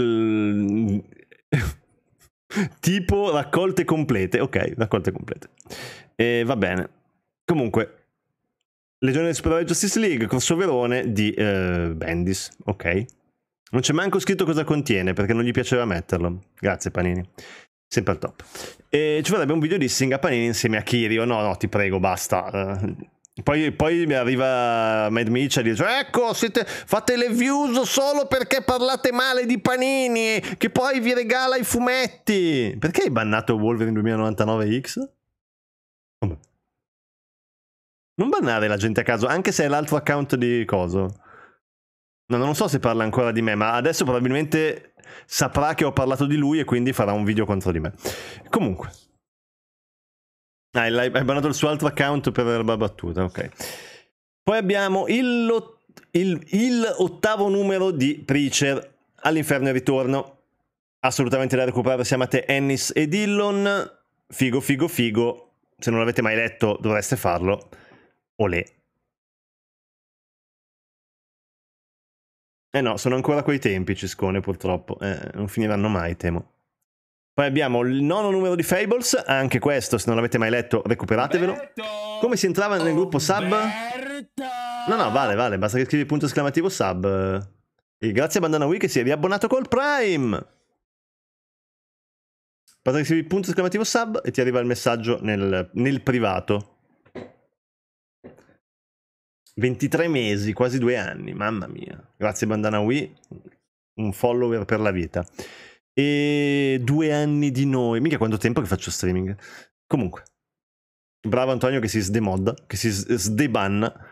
tipo raccolte complete, ok, raccolte complete. E va bene. Comunque, Legione del Super Justice League, crossoverone di eh, Bendis, ok. Non c'è manco scritto cosa contiene perché non gli piaceva metterlo. Grazie Panini. Sempre al top. E ci vorrebbe un video di Singa Panini insieme a Kirio. Oh no, no, ti prego, basta. Eh, poi, poi mi arriva Mad Mitch e dice: Ecco, siete, fate le views solo perché parlate male di Panini, che poi vi regala i fumetti. Perché hai bannato Wolverine 2099X? Vabbè. Non bannare la gente a caso, anche se è l'altro account di coso. No, non so se parla ancora di me, ma adesso probabilmente saprà che ho parlato di lui e quindi farà un video contro di me. Comunque. Ah, hai bannato il suo altro account per la battuta, ok. Poi abbiamo il, il, il ottavo numero di Preacher, All'inferno e ritorno. Assolutamente da recuperare, si chiamate Ennis e Dillon. Figo, figo, figo. Se non l'avete mai letto dovreste farlo. Olè. Eh no, sono ancora quei tempi, Ciscone, purtroppo. Eh, non finiranno mai, temo. Poi abbiamo il nono numero di Fables, anche questo, se non l'avete mai letto, recuperatevelo. Alberto! Come si entrava nel gruppo sub? No, no, vale, vale, basta che scrivi punto esclamativo sub. E grazie a Bandana Wii che si è riabbonato col Prime! Basta che scrivi punto esclamativo sub e ti arriva il messaggio nel, nel privato. 23 mesi, quasi due anni, mamma mia. Grazie Bandana Wii, un follower per la vita. E due anni di noi, mica quanto tempo che faccio streaming. Comunque, bravo Antonio che si sdemodda, che si sdebanna.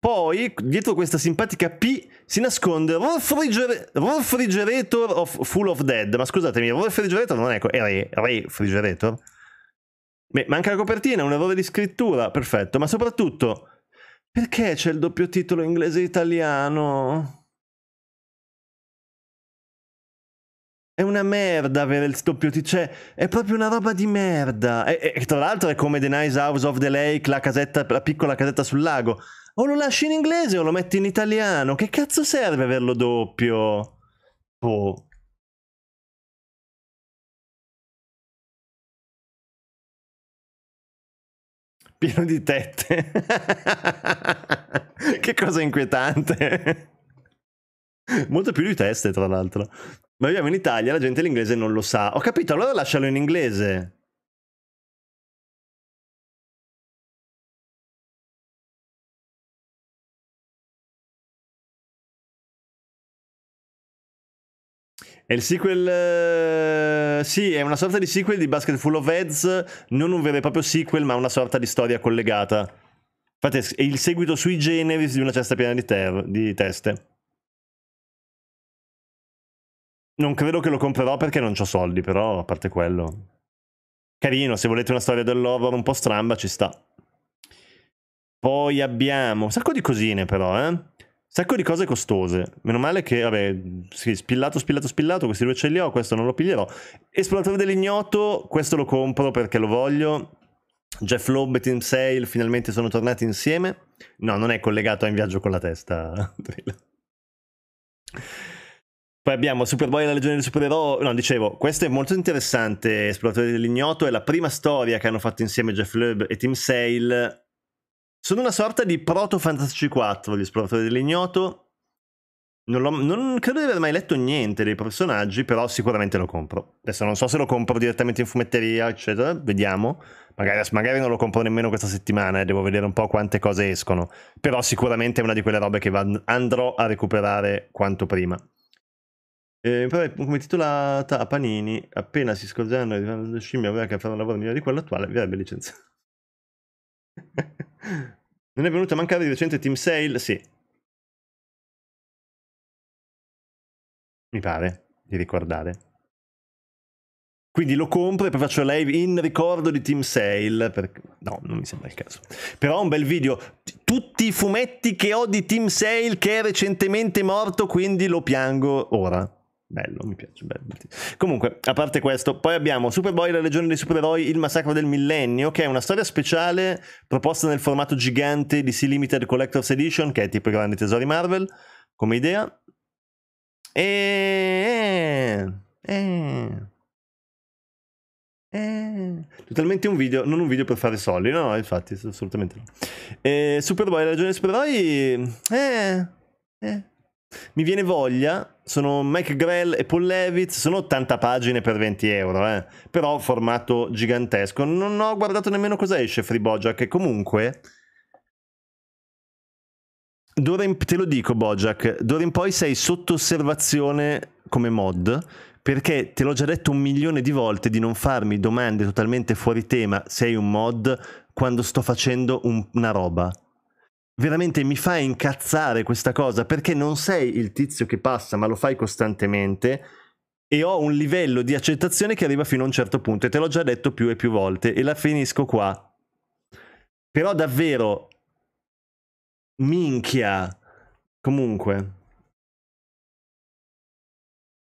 Poi, dietro questa simpatica P si nasconde refriger- Refrigerator of Full of Dead. Ma scusatemi, Refrigerator non è... Co- è re- Refrigerator? manca la copertina, un errore di scrittura, perfetto, ma soprattutto perché c'è il doppio titolo inglese e italiano? È una merda avere il doppio titolo, cioè è proprio una roba di merda. E, e, tra l'altro è come The Nice House of the Lake, la, casetta, la piccola casetta sul lago. O lo lasci in inglese o lo metti in italiano. Che cazzo serve averlo doppio? Boh. pieno di tette. che cosa inquietante. Molto più di teste, tra l'altro. Ma viviamo in Italia, la gente l'inglese non lo sa. Ho capito, allora lascialo in inglese. È il sequel. Eh, sì, è una sorta di sequel di Basket Full of Heads. Non un vero e proprio sequel, ma una sorta di storia collegata. Infatti, è il seguito sui generis di una cesta piena di, ter- di teste. Non credo che lo comprerò perché non ho soldi, però a parte quello. Carino, se volete una storia dell'horror un po' stramba, ci sta. Poi abbiamo un sacco di cosine, però, eh sacco di cose costose. Meno male che, vabbè, sì, spillato, spillato, spillato, questi due ce li ho, questo non lo piglierò. Esploratore dell'ignoto, questo lo compro perché lo voglio. Jeff Loeb e Team Sale finalmente sono tornati insieme. No, non è collegato a In Viaggio con la testa. Poi abbiamo Superboy e la legione del supereroe. No, dicevo, questo è molto interessante. Esploratore dell'ignoto è la prima storia che hanno fatto insieme Jeff Loeb e Team Sale sono una sorta di proto Fantasy 4, gli esploratori dell'ignoto. Non, non, credo di aver mai letto niente dei personaggi, però sicuramente lo compro. Adesso non so se lo compro direttamente in fumetteria, eccetera, vediamo. Magari, magari non lo compro nemmeno questa settimana, eh, devo vedere un po' quante cose escono. Però sicuramente è una di quelle robe che va, andrò a recuperare quanto prima. Eh, però come titolata a Panini, appena si scorgeranno che la scimmia avrà che fare un lavoro migliore di quello attuale, vi avrebbe licenziato. Non è venuto a mancare di recente team sale? Sì. Mi pare di ricordare. Quindi lo compro e poi faccio live in ricordo di Team Sale. Perché... No, non mi sembra il caso. Però un bel video. Tutti i fumetti che ho di Team Sale che è recentemente morto, quindi lo piango ora. Bello, mi piace, bello. Comunque, a parte questo, poi abbiamo Superboy, la legione dei supereroi, il massacro del millennio, che è una storia speciale proposta nel formato gigante di Sea Limited Collector's Edition, che è tipo i grandi tesori Marvel, come idea. E... e... Eh, totalmente un video, non un video per fare soldi, no, infatti, assolutamente no. Eh, Superboy, la legione dei supereroi... Eh, eh mi viene voglia, sono Mike Grell e Paul Levitz, sono 80 pagine per 20 euro, eh. però formato gigantesco. Non ho guardato nemmeno cosa esce Free Bojack, comunque... in, te lo dico Bojack, d'ora in poi sei sotto osservazione come mod perché te l'ho già detto un milione di volte di non farmi domande totalmente fuori tema, sei un mod, quando sto facendo un, una roba veramente mi fa incazzare questa cosa perché non sei il tizio che passa, ma lo fai costantemente e ho un livello di accettazione che arriva fino a un certo punto e te l'ho già detto più e più volte e la finisco qua. Però davvero minchia. Comunque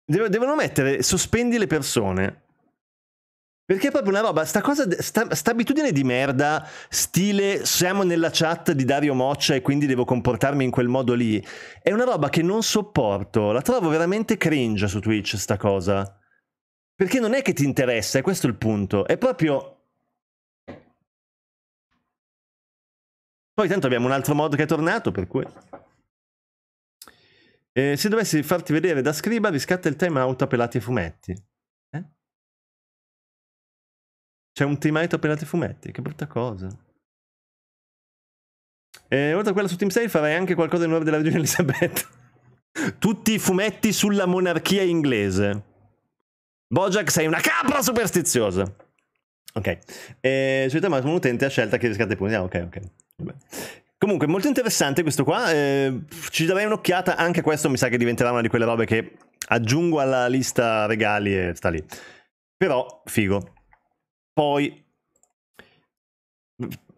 devono mettere sospendi le persone perché è proprio una roba, sta cosa, sta, sta, abitudine di merda, stile siamo nella chat di Dario Moccia e quindi devo comportarmi in quel modo lì, è una roba che non sopporto, la trovo veramente cringe su Twitch sta cosa. Perché non è che ti interessa, è questo il punto, è proprio... Poi tanto abbiamo un altro mod che è tornato, per cui... Eh, se dovessi farti vedere da scriba, riscatta il time out a pelati e fumetti. C'è un teammate per altri fumetti, che brutta cosa. E oltre a quella su Team Safe farei anche qualcosa di nuovo della Regina Elisabetta. Tutti i fumetti sulla monarchia inglese. Bojack sei una capra superstiziosa. Ok. E cioè, ma un utente ha scelta che riscatta i punti. Ah, ok, ok. Vabbè. Comunque, molto interessante questo qua. Eh, ci darei un'occhiata. Anche questo mi sa che diventerà una di quelle robe che aggiungo alla lista regali e sta lì. Però, figo. Poi,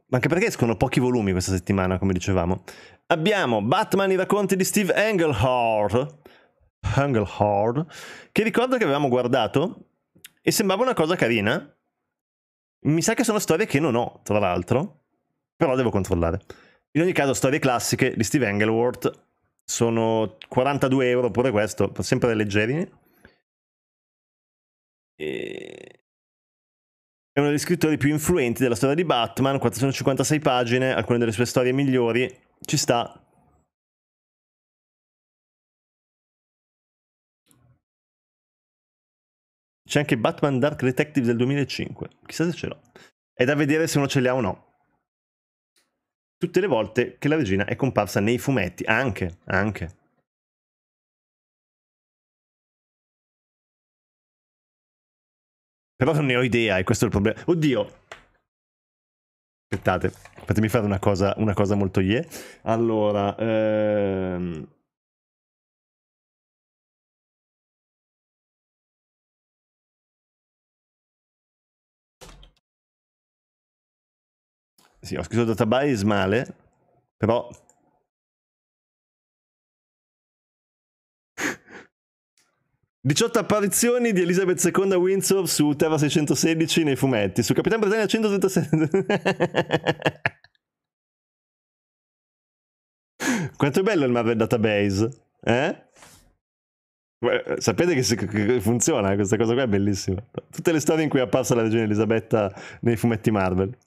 anche perché escono pochi volumi questa settimana, come dicevamo. Abbiamo Batman i racconti di Steve Englehart, Englehart che ricordo che avevamo guardato e sembrava una cosa carina. Mi sa che sono storie che non ho, tra l'altro, però devo controllare. In ogni caso, storie classiche di Steve Englehart sono 42 euro pure questo, sempre leggeri. E... È uno degli scrittori più influenti della storia di Batman, 456 pagine, alcune delle sue storie migliori. Ci sta. C'è anche Batman Dark Detective del 2005. Chissà se ce l'ho. È da vedere se uno ce l'ha o no. Tutte le volte che la regina è comparsa nei fumetti. Anche, anche. Però non ne ho idea e questo è il problema. Oddio. Aspettate, fatemi fare una cosa, una cosa molto ye. Allora, ehm... Sì, ho scritto database male, però 18 apparizioni di Elizabeth II Windsor su Terra 616 nei fumetti, su Capitan Britannia 137. Quanto è bello il Marvel Database, eh? Sapete che funziona questa cosa qua, è bellissima. Tutte le storie in cui è apparsa la regina Elisabetta nei fumetti Marvel.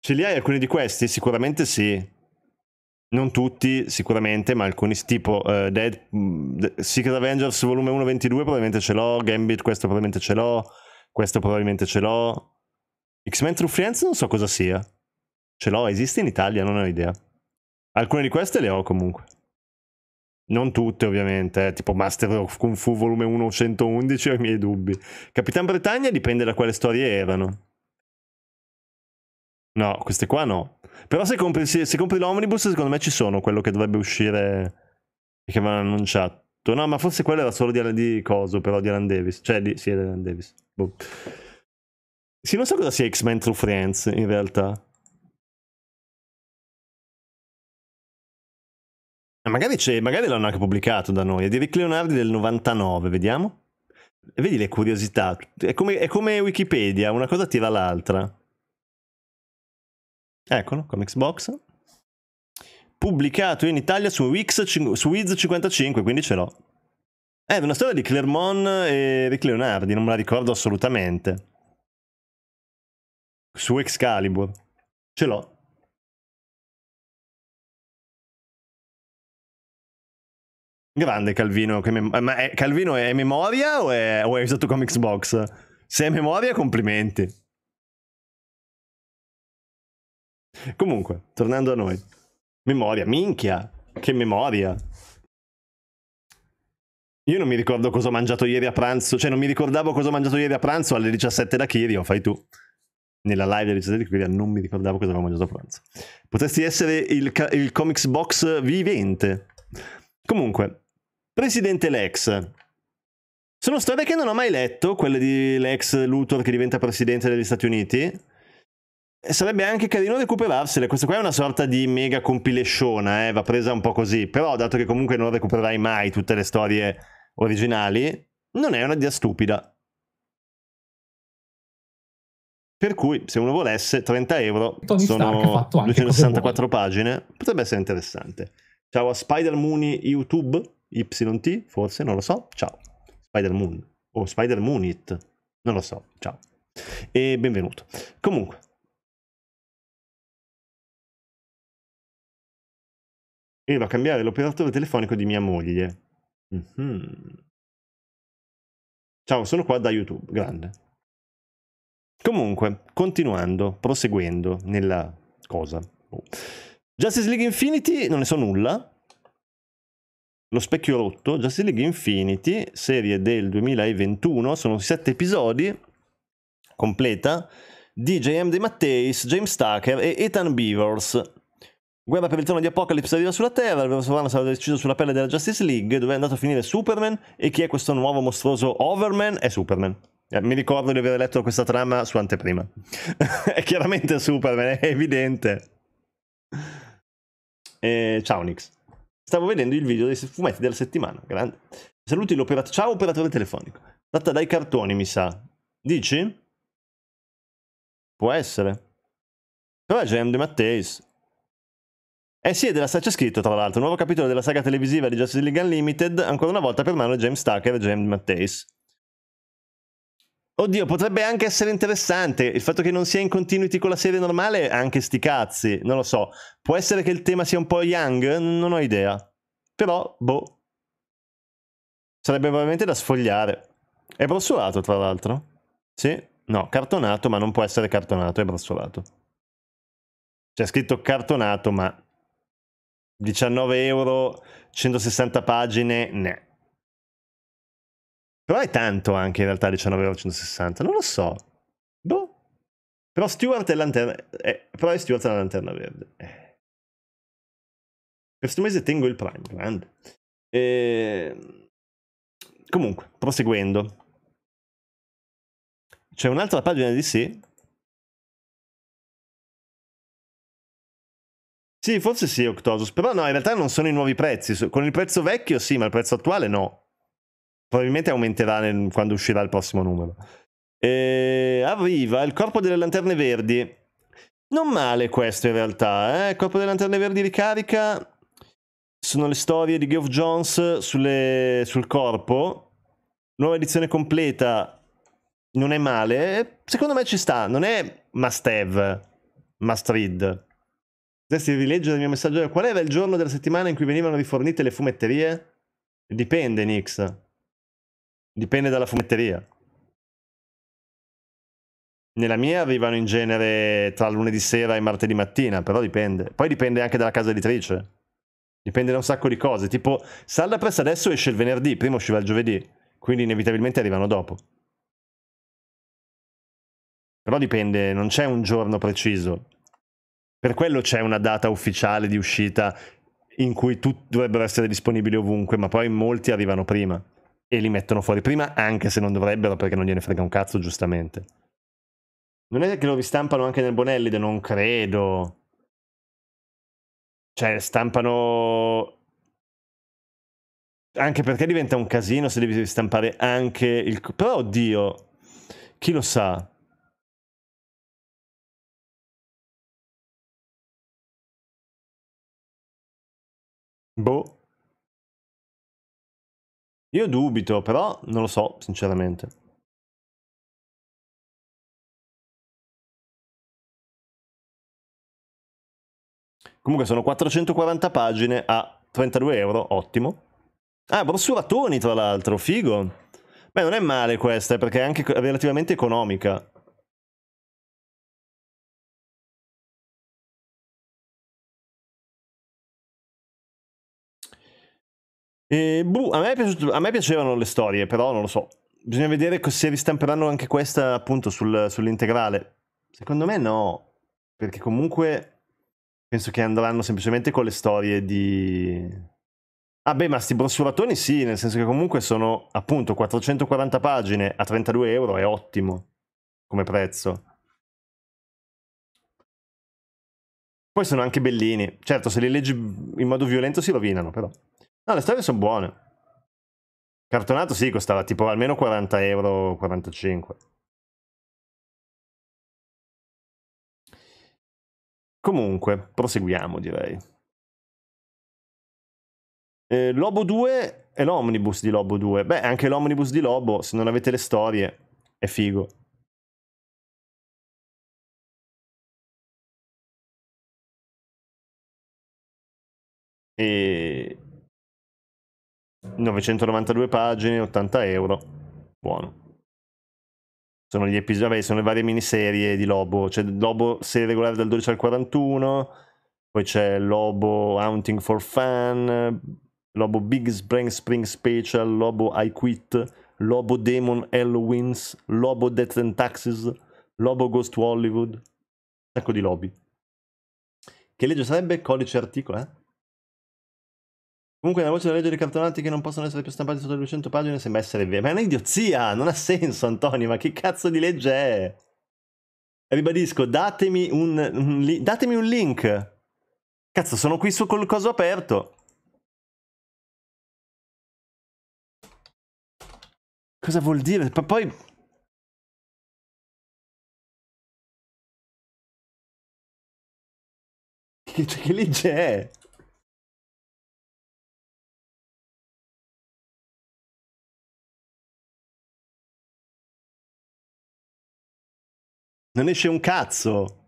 Ce li hai alcuni di questi? Sicuramente sì non tutti sicuramente, ma alcuni tipo uh, Dead, Secret Avengers volume 1-22 probabilmente ce l'ho, Gambit questo probabilmente ce l'ho, questo probabilmente ce l'ho, X-Men True Friends non so cosa sia, ce l'ho, esiste in Italia, non ho idea. Alcune di queste le ho comunque. Non tutte ovviamente, eh, tipo Master of Kung Fu volume 111 ho i miei dubbi. Capitan Bretagna dipende da quale storie erano. No, queste qua no. Però se compri, se, se compri l'omnibus, secondo me ci sono quello che dovrebbe uscire e che avevano annunciato. No, ma forse quello era solo di, di Coso, però di Alan Davis. Cioè, di, sì, era Alan Davis. Boh. Sì, non so cosa sia X-Men True Friends in realtà. Magari, magari l'hanno anche pubblicato da noi. È di Rick Leonardi del 99, vediamo. Vedi le curiosità. È come, è come Wikipedia, una cosa tira l'altra. Eccolo, come Xbox. Pubblicato in Italia su Wix, su Wiz 55, quindi ce l'ho. Eh, è una storia di Clermont e Rick Leonardi, non me la ricordo assolutamente. Su Excalibur. Ce l'ho. Grande Calvino, ma è, Calvino è memoria o è, o è usato come Xbox? Se è memoria, complimenti. Comunque, tornando a noi. Memoria, minchia, che memoria. Io non mi ricordo cosa ho mangiato ieri a pranzo, cioè non mi ricordavo cosa ho mangiato ieri a pranzo alle 17 da Kirio, fai tu. Nella live alle 17 di Kirio non mi ricordavo cosa avevo mangiato a pranzo. Potresti essere il, il comics box vivente. Comunque, Presidente Lex. Sono storie che non ho mai letto, quelle di Lex Luthor che diventa presidente degli Stati Uniti Sarebbe anche carino recuperarsele. Questa qua è una sorta di mega compilation, eh? va presa un po' così. Però, dato che comunque non recupererai mai tutte le storie originali, non è una dia stupida. Per cui, se uno volesse, 30 euro Tony sono 264 pagine. Potrebbe essere interessante. Ciao a Spider Moon YouTube, YT, forse, non lo so. Ciao. Spider Moon. O oh, Spider Moon It. Non lo so. Ciao. E benvenuto. Comunque. Devo cambiare l'operatore telefonico di mia moglie. Mm-hmm. Ciao, sono qua da YouTube, grande. Comunque, continuando, proseguendo nella cosa. Oh. Justice League Infinity non ne so nulla. Lo specchio rotto, Justice League Infinity, serie del 2021, sono sette episodi, completa, di JM De Matteis, James Tucker e Ethan Beavers. Guerra per il trono di Apocalypse arriva sulla Terra, il vero sovrano sarà deciso sulla pelle della Justice League, dove è andato a finire Superman e chi è questo nuovo mostruoso Overman è Superman. Eh, mi ricordo di aver letto questa trama su anteprima. è chiaramente Superman, è evidente. E... ciao Nix. Stavo vedendo il video dei fumetti della settimana, grande. Saluti l'operatore... Ciao operatore telefonico. Tratta dai cartoni, mi sa. Dici? Può essere. Però è Gem De Matteis. Eh sì, è della, c'è scritto tra l'altro, un nuovo capitolo della saga televisiva di Justice League Unlimited, ancora una volta per mano di James Tucker e James Matteis. Oddio, potrebbe anche essere interessante. Il fatto che non sia in continuity con la serie normale, anche sti cazzi, non lo so. Può essere che il tema sia un po' young, non ho idea. Però, boh. Sarebbe veramente da sfogliare. È brossolato, tra l'altro. Sì? No, cartonato, ma non può essere cartonato, è brossolato. C'è scritto cartonato, ma 19 euro, 160 pagine, ne. Però è tanto anche in realtà 19 euro, 160, non lo so. Boh. Però Stuart è lanterna... Eh, però è Stewart la lanterna verde. Eh. Questo mese tengo il Prime, grande. E... Ehm, comunque, proseguendo. C'è un'altra pagina di sì Sì, forse sì, Octosus. Però no, in realtà non sono i nuovi prezzi. Con il prezzo vecchio sì, ma il prezzo attuale no. Probabilmente aumenterà nel, quando uscirà il prossimo numero. E arriva il corpo delle lanterne verdi. Non male questo in realtà, eh? Il corpo delle lanterne verdi ricarica. Sono le storie di Geoff Jones sulle, sul corpo. Nuova edizione completa. Non è male. Secondo me ci sta. Non è must have, must read Potresti rileggere il mio messaggio. Qual era il giorno della settimana in cui venivano rifornite le fumetterie? Dipende, Nix. Dipende dalla fumetteria. Nella mia arrivano in genere tra lunedì sera e martedì mattina, però dipende. Poi dipende anche dalla casa editrice. Dipende da un sacco di cose. Tipo, Salda Press adesso esce il venerdì, prima usciva il giovedì. Quindi inevitabilmente arrivano dopo. Però dipende, non c'è un giorno preciso. Per quello c'è una data ufficiale di uscita in cui tutti dovrebbero essere disponibili ovunque, ma poi molti arrivano prima e li mettono fuori prima, anche se non dovrebbero perché non gliene frega un cazzo, giustamente. Non è che lo ristampano anche nel Bonellide? Non credo. Cioè, stampano anche perché diventa un casino se devi ristampare anche il... Però oddio, chi lo sa? Boh. Io dubito, però non lo so, sinceramente. Comunque sono 440 pagine a 32 euro, ottimo. Ah, brossuratoni tra l'altro, figo. Beh, non è male questa, eh, perché è anche relativamente economica. E, boh, a, me piaciuto, a me piacevano le storie, però non lo so. Bisogna vedere se ristamperanno anche questa appunto sul, sull'integrale. Secondo me no, perché comunque penso che andranno semplicemente con le storie di... Ah beh, ma sti brossuratoni sì, nel senso che comunque sono appunto 440 pagine a 32 euro, è ottimo come prezzo. Poi sono anche bellini. Certo, se li leggi in modo violento si rovinano, però. No, le storie sono buone. Cartonato sì, costava tipo almeno 40 euro, 45. Comunque, proseguiamo direi. Eh, Lobo 2 è l'omnibus di Lobo 2. Beh, anche l'omnibus di Lobo, se non avete le storie, è figo. E 992 pagine, 80 euro. Buono. Sono gli episodi, vabbè, sono le varie miniserie di Lobo. C'è Lobo serie regolare dal 12 al 41, poi c'è Lobo Hunting for Fun, Lobo Big Spring Spring Special, Lobo I Quit, Lobo Demon Halloweens, Lobo Death and Taxes, Lobo Goes to Hollywood. Un sacco di lobby. Che legge sarebbe codice articolo, eh? Comunque, la voce della legge dei cartonati che non possono essere più stampati sotto le 200 pagine sembra essere vera. Ma è un'idiozia! Non ha senso, Antonio. Ma che cazzo di legge è? Ribadisco, datemi un, un, li- datemi un link. Cazzo, sono qui su col coso aperto. Cosa vuol dire? P- poi. Che, che legge è? Non esce un cazzo.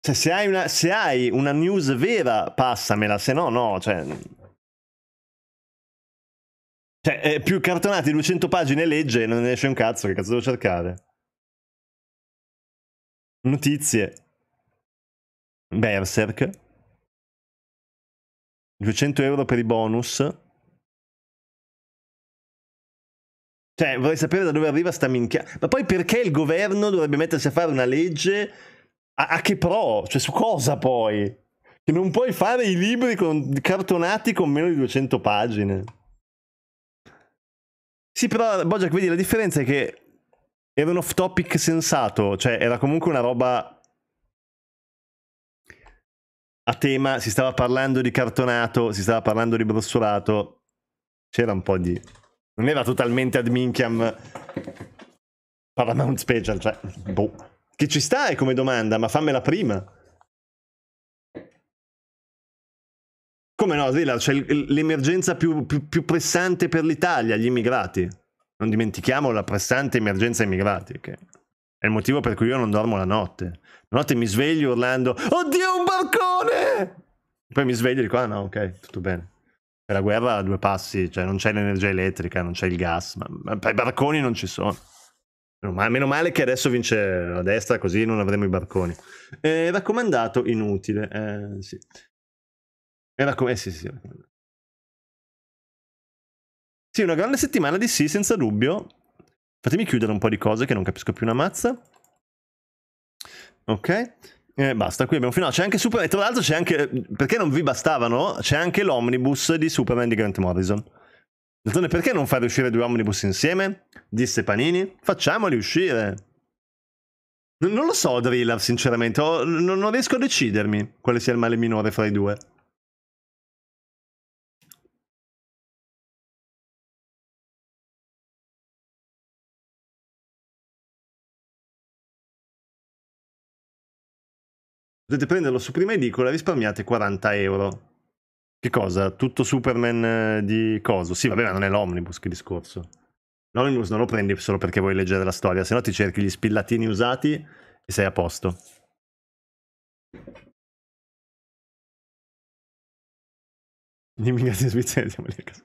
Cioè, se hai una, se hai una news vera, passamela, se no, no. Cioè, cioè eh, più cartonati 200 pagine legge e non esce un cazzo. Che cazzo devo cercare? Notizie. Berserk. 200 euro per i bonus. Cioè, vorrei sapere da dove arriva sta minchia. Ma poi perché il governo dovrebbe mettersi a fare una legge? A, a che pro? Cioè, su cosa poi? Che non puoi fare i libri con, cartonati con meno di 200 pagine. Sì, però, Bojack, vedi, la differenza è che era un off topic sensato, cioè era comunque una roba a tema, si stava parlando di cartonato, si stava parlando di brossolato, c'era un po' di non era totalmente ad minchiam Paramount Special, cioè, boh. Che ci sta è come domanda, ma fammela prima. Come no, Zilla, c'è l'emergenza più, più, più, pressante per l'Italia, gli immigrati. Non dimentichiamo la pressante emergenza immigrati, che è il motivo per cui io non dormo la notte. La notte mi sveglio urlando, oddio un barcone! Poi mi sveglio e dico, ah no, ok, tutto bene la guerra a due passi, cioè non c'è l'energia elettrica, non c'è il gas, ma, ma i barconi non ci sono. Ma meno male che adesso vince la destra, così non avremo i barconi. Eh, raccomandato, inutile. Eh, sì. Eh, raccom- eh, sì, sì, sì, sì, una grande settimana di sì, senza dubbio. Fatemi chiudere un po' di cose che non capisco più una mazza. Ok. Eh, basta, qui abbiamo finito. C'è anche Superman. Tra l'altro c'è anche. Perché non vi bastavano? C'è anche l'omnibus di Superman di Grant Morrison. D'altronde, perché non fare uscire due omnibus insieme? Disse Panini. Facciamoli uscire. N non lo so, Driller, sinceramente. Oh, non riesco a decidermi quale sia il male minore fra i due. potete prenderlo su prima edicola e risparmiate 40 euro. Che cosa? Tutto Superman eh, di coso? Sì, vabbè, ma non è l'omnibus che discorso. L'omnibus non lo prendi solo perché vuoi leggere la storia, se no ti cerchi gli spillatini usati e sei a posto. Gli immigrati svizzeri siamo lì a casa.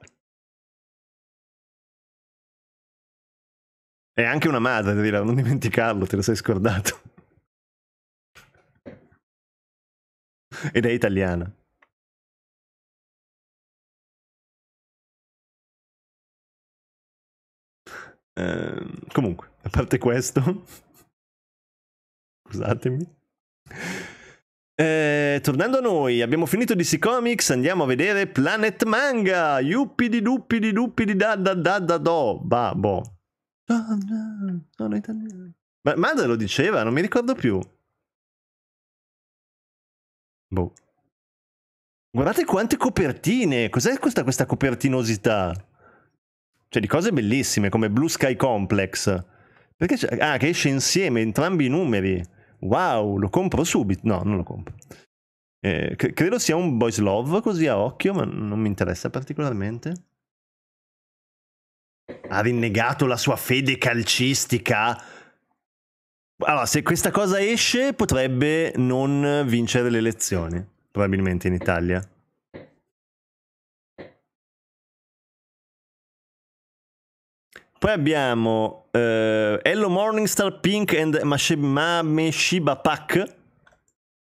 È anche una madre, non dimenticarlo, te lo sei scordato. ed è italiana. Eh, comunque, a parte questo, scusatemi. Eh, tornando a noi, abbiamo finito DC Comics, andiamo a vedere Planet Manga. Yuppidi duppidi duppidi di da da da da do. Ba, no, Sono italiano. Ma Mada lo diceva, non mi ricordo più. Boh. Guardate quante copertine! Cos'è questa, questa copertinosità? Cioè, di cose bellissime come Blue Sky Complex. Perché c'è... Ah, che esce insieme entrambi i numeri. Wow, lo compro subito. No, non lo compro. Eh, cre- credo sia un boys love così a occhio, ma non mi interessa particolarmente. Ha rinnegato la sua fede calcistica allora, se questa cosa esce, potrebbe non vincere le elezioni, probabilmente in Italia. Poi abbiamo uh, Hello Morningstar Pink and Mameshiba Pack,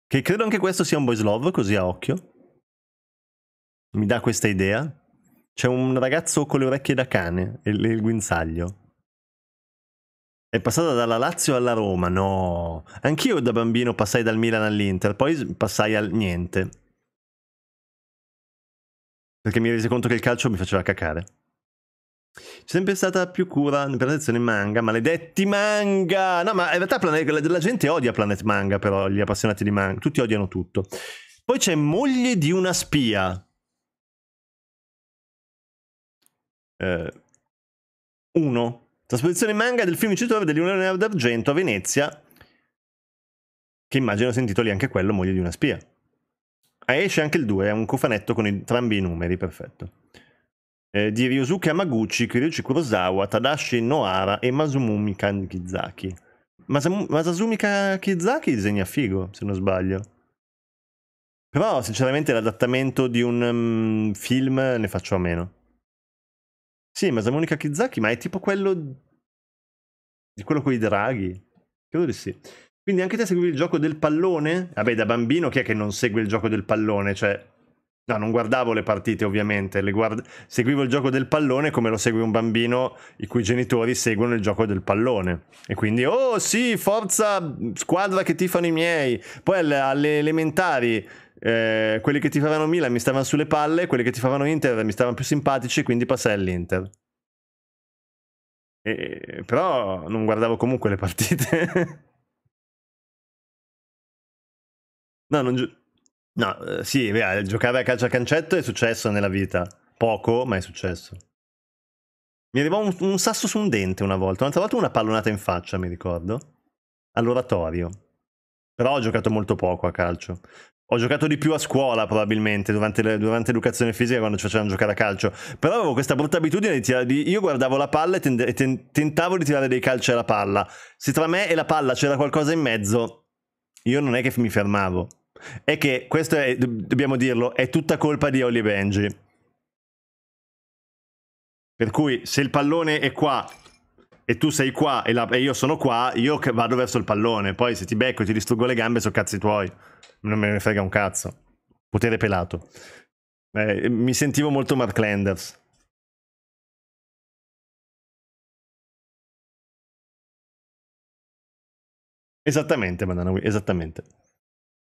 che credo anche questo sia un boys love, così a occhio. Mi dà questa idea. C'è un ragazzo con le orecchie da cane e il guinzaglio. È passata dalla Lazio alla Roma, no. Anch'io da bambino passai dal Milan all'Inter, poi passai al niente. Perché mi resi conto che il calcio mi faceva cacare. C'è sempre stata più cura per la sezione manga, maledetti manga! No, ma in realtà Planet, la gente odia Planet Manga, però gli appassionati di manga, tutti odiano tutto. Poi c'è Moglie di una spia. Eh, uno, Trasposizione manga del film Citore dell'Unione d'Argento a Venezia, che immagino si intitoli anche quello Moglie di una spia. Ah, esce anche il 2, è un cofanetto con entrambi i numeri, perfetto. Eh, di Ryosuke Amaguchi, Kiryuichi Kurosawa, Tadashi Noara e Masumumi Kangizaki. Masam- Masasumi disegna figo, se non sbaglio. Però, sinceramente, l'adattamento di un um, film ne faccio a meno. Sì, Masamune Kizaki, ma è tipo quello di quello con i draghi. Credo di sì. Quindi anche te seguivi il gioco del pallone? Vabbè, da bambino chi è che non segue il gioco del pallone? Cioè, no, non guardavo le partite ovviamente, le guard... seguivo il gioco del pallone come lo segue un bambino i cui genitori seguono il gioco del pallone. E quindi, oh sì, forza squadra che tifano i miei. Poi alle elementari eh, quelli che ti favano Milan mi stavano sulle palle, quelli che ti favano Inter mi stavano più simpatici, quindi passai all'Inter. E, però non guardavo comunque le partite. no, non gi- no, eh, sì, via, giocare a calcio a cancetto è successo nella vita. Poco, ma è successo. Mi arrivò un, un sasso su un dente una volta, un'altra volta una pallonata in faccia, mi ricordo. All'oratorio. Però ho giocato molto poco a calcio. Ho giocato di più a scuola probabilmente durante, le, durante l'educazione fisica quando ci facevano giocare a calcio. Però avevo questa brutta abitudine di tirare. Di, io guardavo la palla e, tende, ten, tentavo di tirare dei calci alla palla. Se tra me e la palla c'era qualcosa in mezzo, io non è che mi fermavo. È che questo è, dobbiamo dirlo, è tutta colpa di Oli Benji. Per cui se il pallone è qua e tu sei qua e, la, e, io sono qua, io vado verso il pallone. Poi se ti becco e ti distruggo le gambe, sono cazzi tuoi. Non me ne frega un cazzo. Potere pelato. Eh, mi sentivo molto Mark Landers. Esattamente, Madonna, Wheel, esattamente.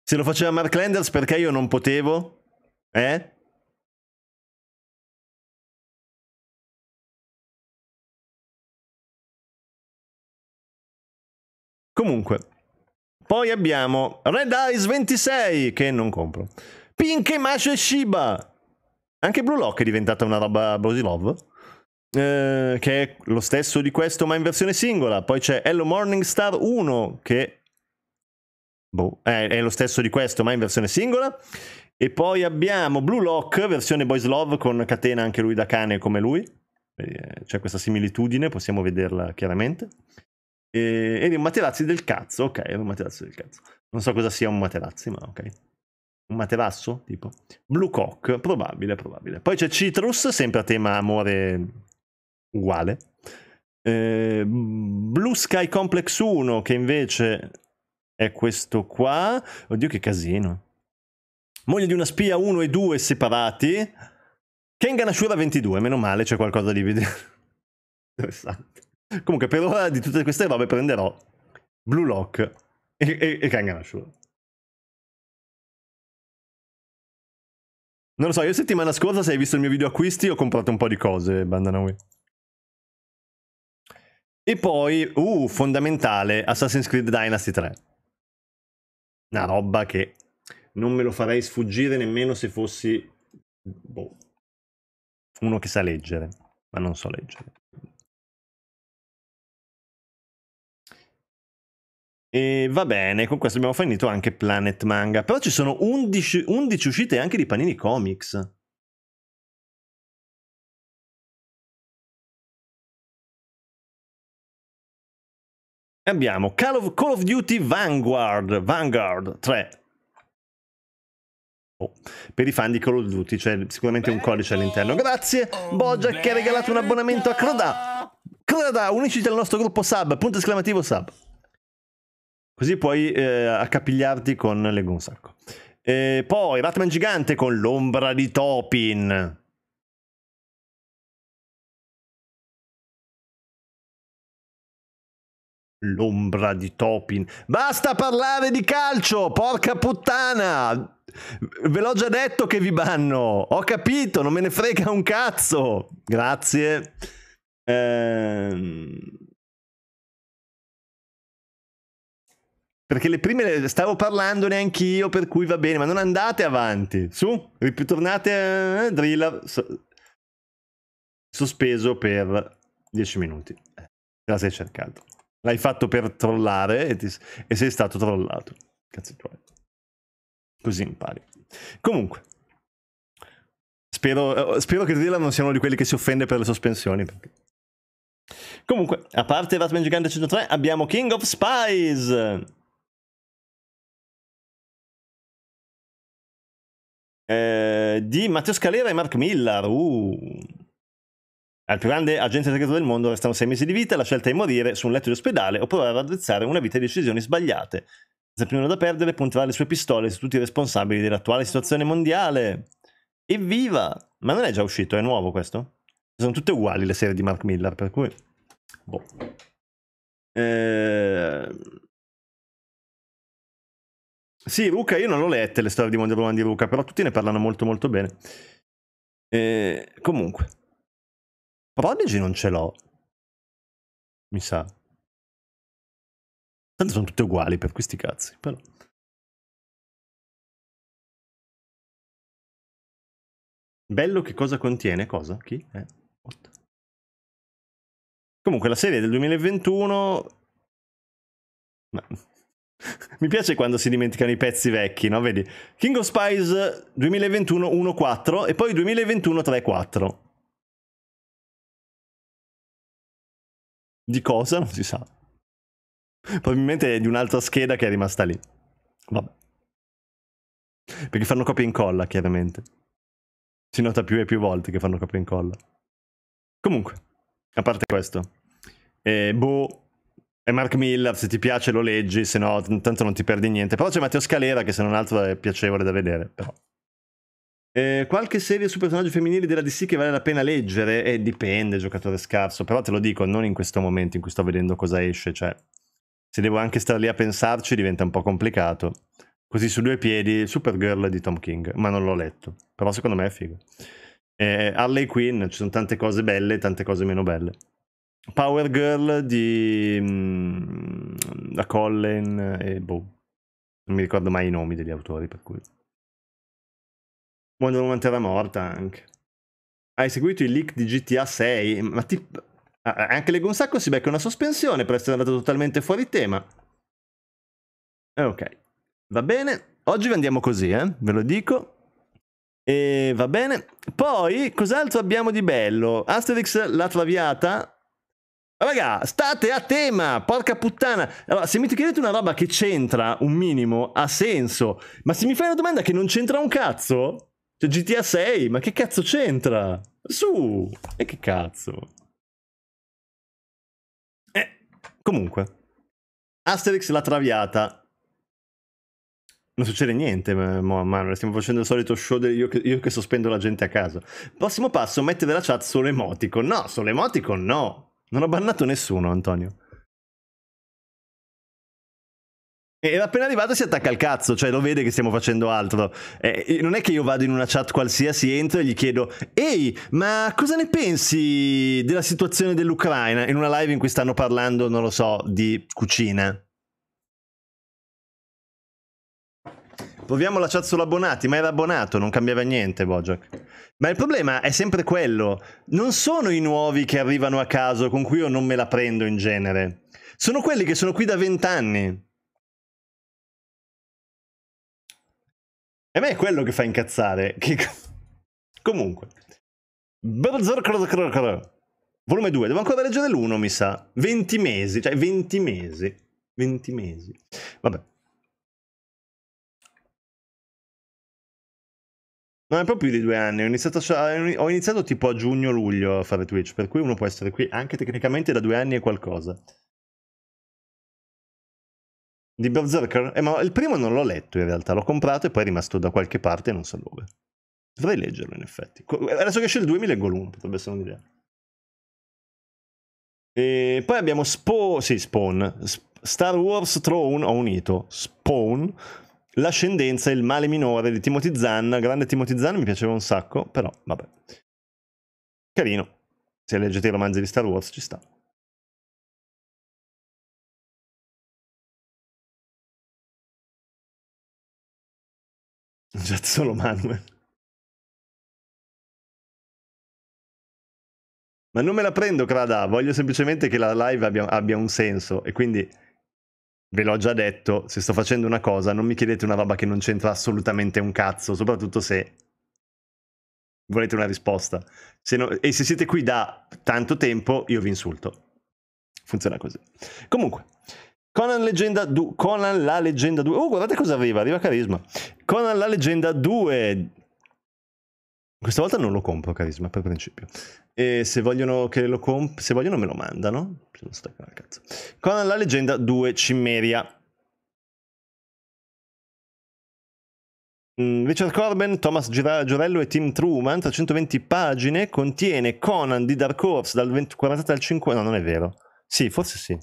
Se lo faceva Mark Landers perché io non potevo, eh? Comunque, poi abbiamo Red Eyes 26, che non compro. Pink Masha e Shiba. Anche Blue Lock è diventata una roba Brosilov. Eh, che è lo stesso di questo, ma in versione singola. Poi c'è Hello Morning Star 1, che Boh, è, è, lo stesso di questo, ma in versione singola. E poi abbiamo Blue Lock, versione Boys Love, con catena anche lui da cane come lui. Eh, c'è questa similitudine, possiamo vederla chiaramente. E, un materazzi del cazzo, ok, un materazzo del cazzo. Non so cosa sia un materazzi, ma ok. Un materasso, tipo. Blue Cock, probabile, probabile. Poi c'è Citrus, sempre a tema amore uguale. Eh, Blue Sky Complex 1, che invece è questo qua. Oddio che casino. Moglie di una spia 1 e 2 separati. Kengan Ashura 22, meno male, c'è qualcosa di interessante. Comunque, per ora di tutte queste robe prenderò Blue Lock e, e, e Kanganashur. Non lo so, io settimana scorsa, se hai visto il mio video acquisti, ho comprato un po' di cose, Bandanawi. E poi, uh, fondamentale, Assassin's Creed Dynasty 3. Una roba che non me lo farei sfuggire nemmeno se fossi boh, uno che sa leggere, ma non so leggere. E va bene, con questo abbiamo finito anche Planet Manga. Però ci sono 11, 11 uscite anche di Panini Comics. Abbiamo Call of, Call of, Duty Vanguard, Vanguard 3. Oh, per i fan di Call of Duty c'è sicuramente un codice all'interno. Grazie, Bojack che ha regalato un abbonamento a Croda. Croda, unisciti al nostro gruppo sub, punto esclamativo sub. Così puoi eh, accapigliarti con Lego un sacco. E poi Batman gigante con l'ombra di Topin. L'ombra di Topin. Basta parlare di calcio, porca puttana! Ve l'ho già detto che vi banno. Ho capito, non me ne frega un cazzo. Grazie. Ehm... Perché le prime le stavo parlandone anch'io, per cui va bene, ma non andate avanti. Su, tornate a eh, Driller. Sospeso per 10 minuti. Eh, te la sei cercato. L'hai fatto per trollare e, ti, e sei stato trollato. Cazzo tuoi. Così impari. Comunque. Spero, eh, spero che Driller non sia uno di quelli che si offende per le sospensioni. Perché... Comunque, a parte Batman Gigante 103, abbiamo King of Spies. Eh, di Matteo Scalera e Mark Miller. Uh. Al più grande agente segreto del mondo restano sei mesi di vita, la scelta è morire su un letto di ospedale o provare ad raddrizzare una vita di decisioni sbagliate. Senza più nulla da perdere, punterà le sue pistole su tutti i responsabili dell'attuale situazione mondiale. Evviva! Ma non è già uscito, è nuovo questo? Sono tutte uguali le serie di Mark Miller, per cui... Boh. Ehm... Sì, Luca, io non l'ho letta le storie di Mondial Roman di Luca, però tutti ne parlano molto molto bene. E, comunque, Prodigy non ce l'ho. Mi sa. Tanto sono tutte uguali per questi cazzi, però. Bello che cosa contiene? Cosa? Chi? Eh? What? Comunque la serie del 2021... No. Mi piace quando si dimenticano i pezzi vecchi, no? Vedi? King of Spies 2021 1-4 e poi 2021 3-4. Di cosa? Non si sa. Probabilmente è di un'altra scheda che è rimasta lì. Vabbè. Perché fanno copia e incolla, chiaramente. Si nota più e più volte che fanno copia e incolla. Comunque, a parte questo, eh, boh, è Mark Miller, se ti piace lo leggi, se no tanto non ti perdi niente. Però c'è Matteo Scalera che se non altro è piacevole da vedere, però. Eh, qualche serie su personaggi femminili della DC che vale la pena leggere? Eh, dipende, giocatore scarso, però te lo dico, non in questo momento in cui sto vedendo cosa esce, cioè se devo anche stare lì a pensarci diventa un po' complicato. Così su due piedi, Supergirl di Tom King, ma non l'ho letto, però secondo me è figo. Eh, Harley Quinn, ci sono tante cose belle e tante cose meno belle. Power Girl di mm, da la Collen e boh, non mi ricordo mai i nomi degli autori per cui. Wonder Woman Terra Morta anche. Hai seguito i leak di GTA 6, ma ti... anche le Gonzacco si becca una sospensione per essere andato totalmente fuori tema. Eh, ok, va bene. Oggi andiamo così, eh? ve lo dico. E va bene. Poi, cos'altro abbiamo di bello? Asterix la Traviata Raga, state a tema, porca puttana. Allora, se mi chiedete una roba che c'entra un minimo, ha senso. Ma se mi fai una domanda che non c'entra un cazzo, cioè GTA 6, ma che cazzo c'entra? Su, e che cazzo. Eh, comunque. Asterix la traviata. Non succede niente, Manuel, ma stiamo facendo il solito show del io, io che sospendo la gente a casa. Prossimo passo, mettere la chat solo emoticon. No, solo emoticon no. Non ho bannato nessuno, Antonio. E appena arrivato si attacca al cazzo, cioè lo vede che stiamo facendo altro. Eh, non è che io vado in una chat qualsiasi, entro e gli chiedo Ehi, ma cosa ne pensi della situazione dell'Ucraina? In una live in cui stanno parlando, non lo so, di cucina. Proviamo la chat abbonati, ma era abbonato, non cambiava niente Bojack. Ma il problema è sempre quello, non sono i nuovi che arrivano a caso con cui io non me la prendo in genere. Sono quelli che sono qui da vent'anni. E a me è quello che fa incazzare. Che... Comunque. Volume 2, devo ancora leggere l'1 mi sa. 20 mesi, cioè 20 mesi. 20 mesi. Vabbè. Non è proprio più di due anni, ho iniziato, eh, ho iniziato tipo a giugno-luglio a fare Twitch, per cui uno può essere qui anche tecnicamente da due anni e qualcosa. Di Berserker? Eh, ma il primo non l'ho letto in realtà, l'ho comprato e poi è rimasto da qualche parte e non so dove. Dovrei leggerlo in effetti. Eh, adesso che esce il 2 mi leggo l'uno, potrebbe essere un'idea. E poi abbiamo Spawn, sì Spawn, Star Wars Throne ho unito, Spawn, L'ascendenza e il male minore di Timothy Zahn, grande Timothy Zahn mi piaceva un sacco, però vabbè. Carino, se leggete i romanzi di Star Wars ci sta. Già solo Manuel. Ma non me la prendo, Crada, voglio semplicemente che la live abbia, abbia un senso e quindi ve l'ho già detto, se sto facendo una cosa non mi chiedete una roba che non c'entra assolutamente un cazzo, soprattutto se volete una risposta. Se no, e se siete qui da tanto tempo io vi insulto. Funziona così. Comunque, Conan, leggenda du- Conan la leggenda 2. Oh, guardate cosa arriva, arriva carisma. Conan la leggenda 2 questa volta non lo compro Carisma per principio. E se vogliono che lo comp- se vogliono me lo mandano. Conan la leggenda 2 Cimmeria. Mm, Richard Corben, Thomas Giorello e Tim Truman, 320 pagine, contiene Conan di Dark Horse dal 20, 43 al 50, no non è vero, sì forse sì,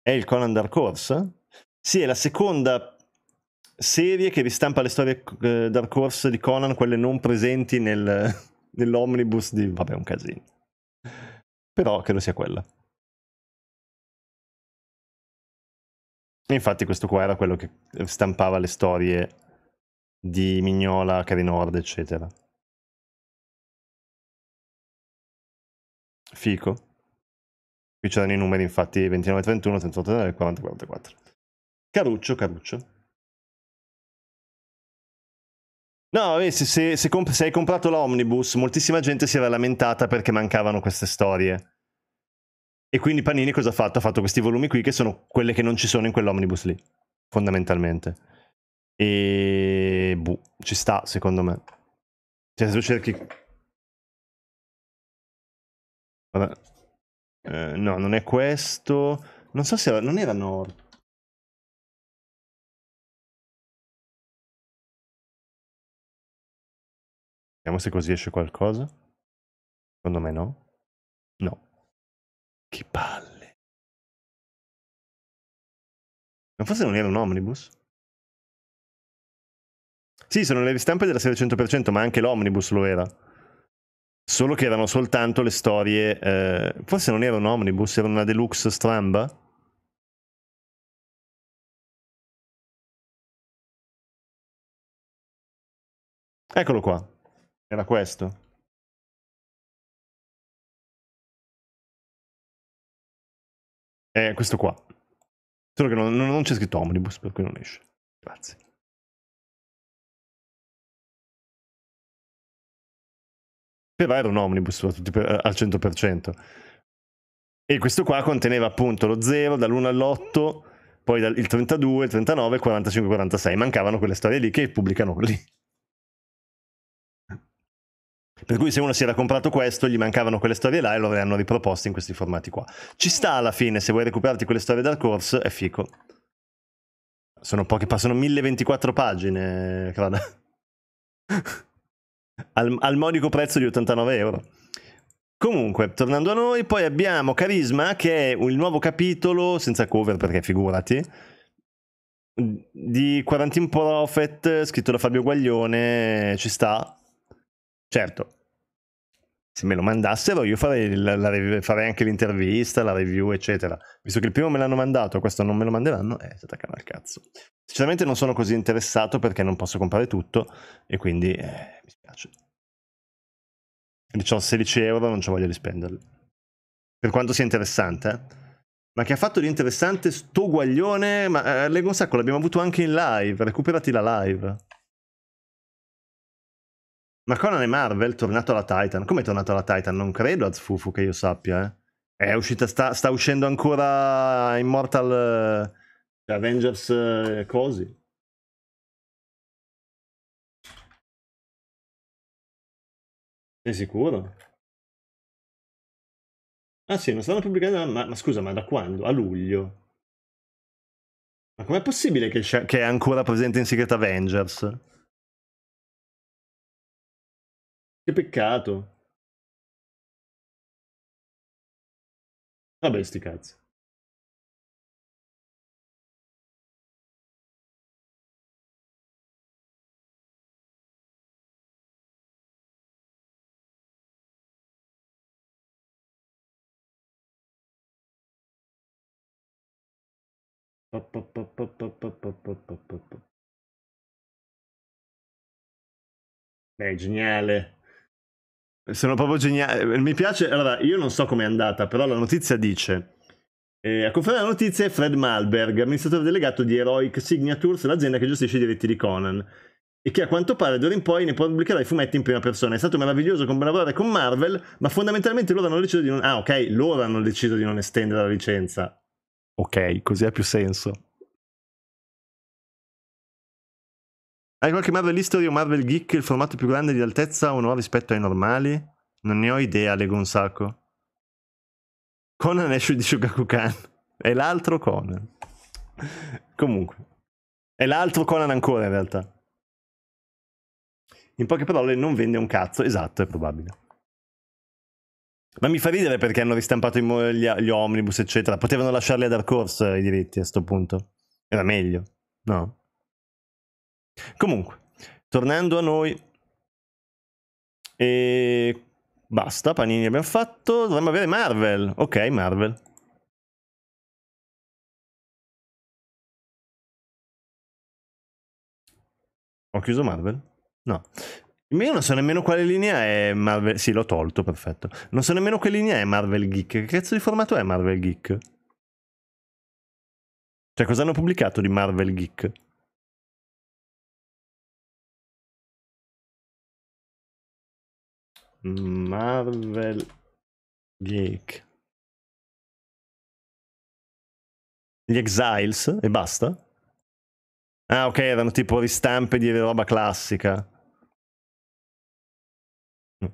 è il Conan Dark Horse? Sì, è la seconda serie che ristampa le storie eh, Dark Horse di Conan, quelle non presenti nel, nell'omnibus di... vabbè, un casino. Però credo sia quella. E infatti questo qua era quello che stampava le storie di Mignola, Carinord, eccetera. Fico. Qui c'erano i numeri infatti 29, 31, 38, 40, 44. Caruccio, Caruccio. No, se, se, se, comp- se, hai comprato l'omnibus, moltissima gente si era lamentata perché mancavano queste storie. E quindi Panini cosa ha fatto? Ha fatto questi volumi qui che sono quelle che non ci sono in quell'omnibus lì, fondamentalmente. E buh, ci sta, secondo me. Cioè, se tu cerchi... Vabbè. Eh, no, non è questo. Non so se era... non era Nord. Vediamo se così esce qualcosa. Secondo me no. No. Che palle. Ma forse non era un omnibus? Sì, sono le ristampe della serie 100%, ma anche l'omnibus lo era. Solo che erano soltanto le storie... Eh, forse non era un omnibus, era una deluxe stramba. Eccolo qua. Era questo? È eh, questo qua. Solo che non, non c'è scritto omnibus, per cui non esce. Grazie. Però era un omnibus eh, al 100%. E questo qua conteneva appunto lo 0 dall'1 all'8, poi il 32, il 39, il 45, il 46. Mancavano quelle storie lì che pubblicano lì. Per cui se uno si era comprato questo, gli mancavano quelle storie là e lo hanno riproposto in questi formati qua. Ci sta alla fine, se vuoi recuperarti quelle storie dal corso, è fico. Sono poche, passano 1024 pagine, crada. al, al modico prezzo di 89 euro. Comunque, tornando a noi, poi abbiamo Carisma, che è il nuovo capitolo, senza cover perché figurati, di Quarantine Profit, scritto da Fabio Guaglione, ci sta. Certo, se me lo mandassero io farei, la, la, farei, anche l'intervista, la review, eccetera. Visto che il primo me l'hanno mandato, questo non me lo manderanno, eh, si attaccano al cazzo. Sinceramente non sono così interessato perché non posso comprare tutto e quindi eh, mi spiace. Quindi 16 euro, non c'ho voglia di spenderli. Per quanto sia interessante, eh. Ma che ha fatto di interessante sto guaglione, ma eh, leggo un sacco, l'abbiamo avuto anche in live, recuperati la live. Ma Conan e Marvel tornato alla Titan. Come è tornato alla Titan? Non credo a Zfufu che io sappia, eh. È uscita, sta, sta uscendo ancora Immortal uh, Avengers uh, Cosi. Sei sicuro? Ah sì, non stanno pubblicando, ma, ma scusa, ma da quando? A luglio. Ma com'è possibile che, che è ancora presente in Secret Avengers? Che peccato. Vabbè, sti cazzi. Beh, geniale. Sono proprio geniale. Eh, mi piace. Allora, io non so com'è andata, però la notizia dice. Eh, a confermare la notizia è Fred Malberg, amministratore delegato di Heroic Signatures, l'azienda che gestisce i diritti di Conan. E che a quanto pare d'ora in poi ne pubblicherà i fumetti in prima persona. È stato meraviglioso collaborare con Marvel, ma fondamentalmente loro hanno deciso di non. Ah, ok, loro hanno deciso di non estendere la licenza. Ok, così ha più senso. Hai qualche Marvel History o Marvel Geek il formato più grande di altezza o no rispetto ai normali? Non ne ho idea, leggo un sacco. Conan esce di Shogakukan. È l'altro Conan. Comunque. È l'altro Conan ancora in realtà. In poche parole non vende un cazzo, esatto, è probabile. Ma mi fa ridere perché hanno ristampato gli, omnibus, eccetera. Potevano lasciarli a Dark Horse eh, i diritti a questo punto. Era meglio, no? Comunque, tornando a noi, e basta, panini abbiamo fatto, dovremmo avere Marvel, ok Marvel. Ho chiuso Marvel? No. Io non so nemmeno quale linea è Marvel... Sì, l'ho tolto, perfetto. Non so nemmeno che linea è Marvel Geek. Che cazzo di formato è Marvel Geek? Cioè, cosa hanno pubblicato di Marvel Geek? Marvel Geek. Gli Exiles e basta? Ah, ok, erano tipo ristampe di roba classica.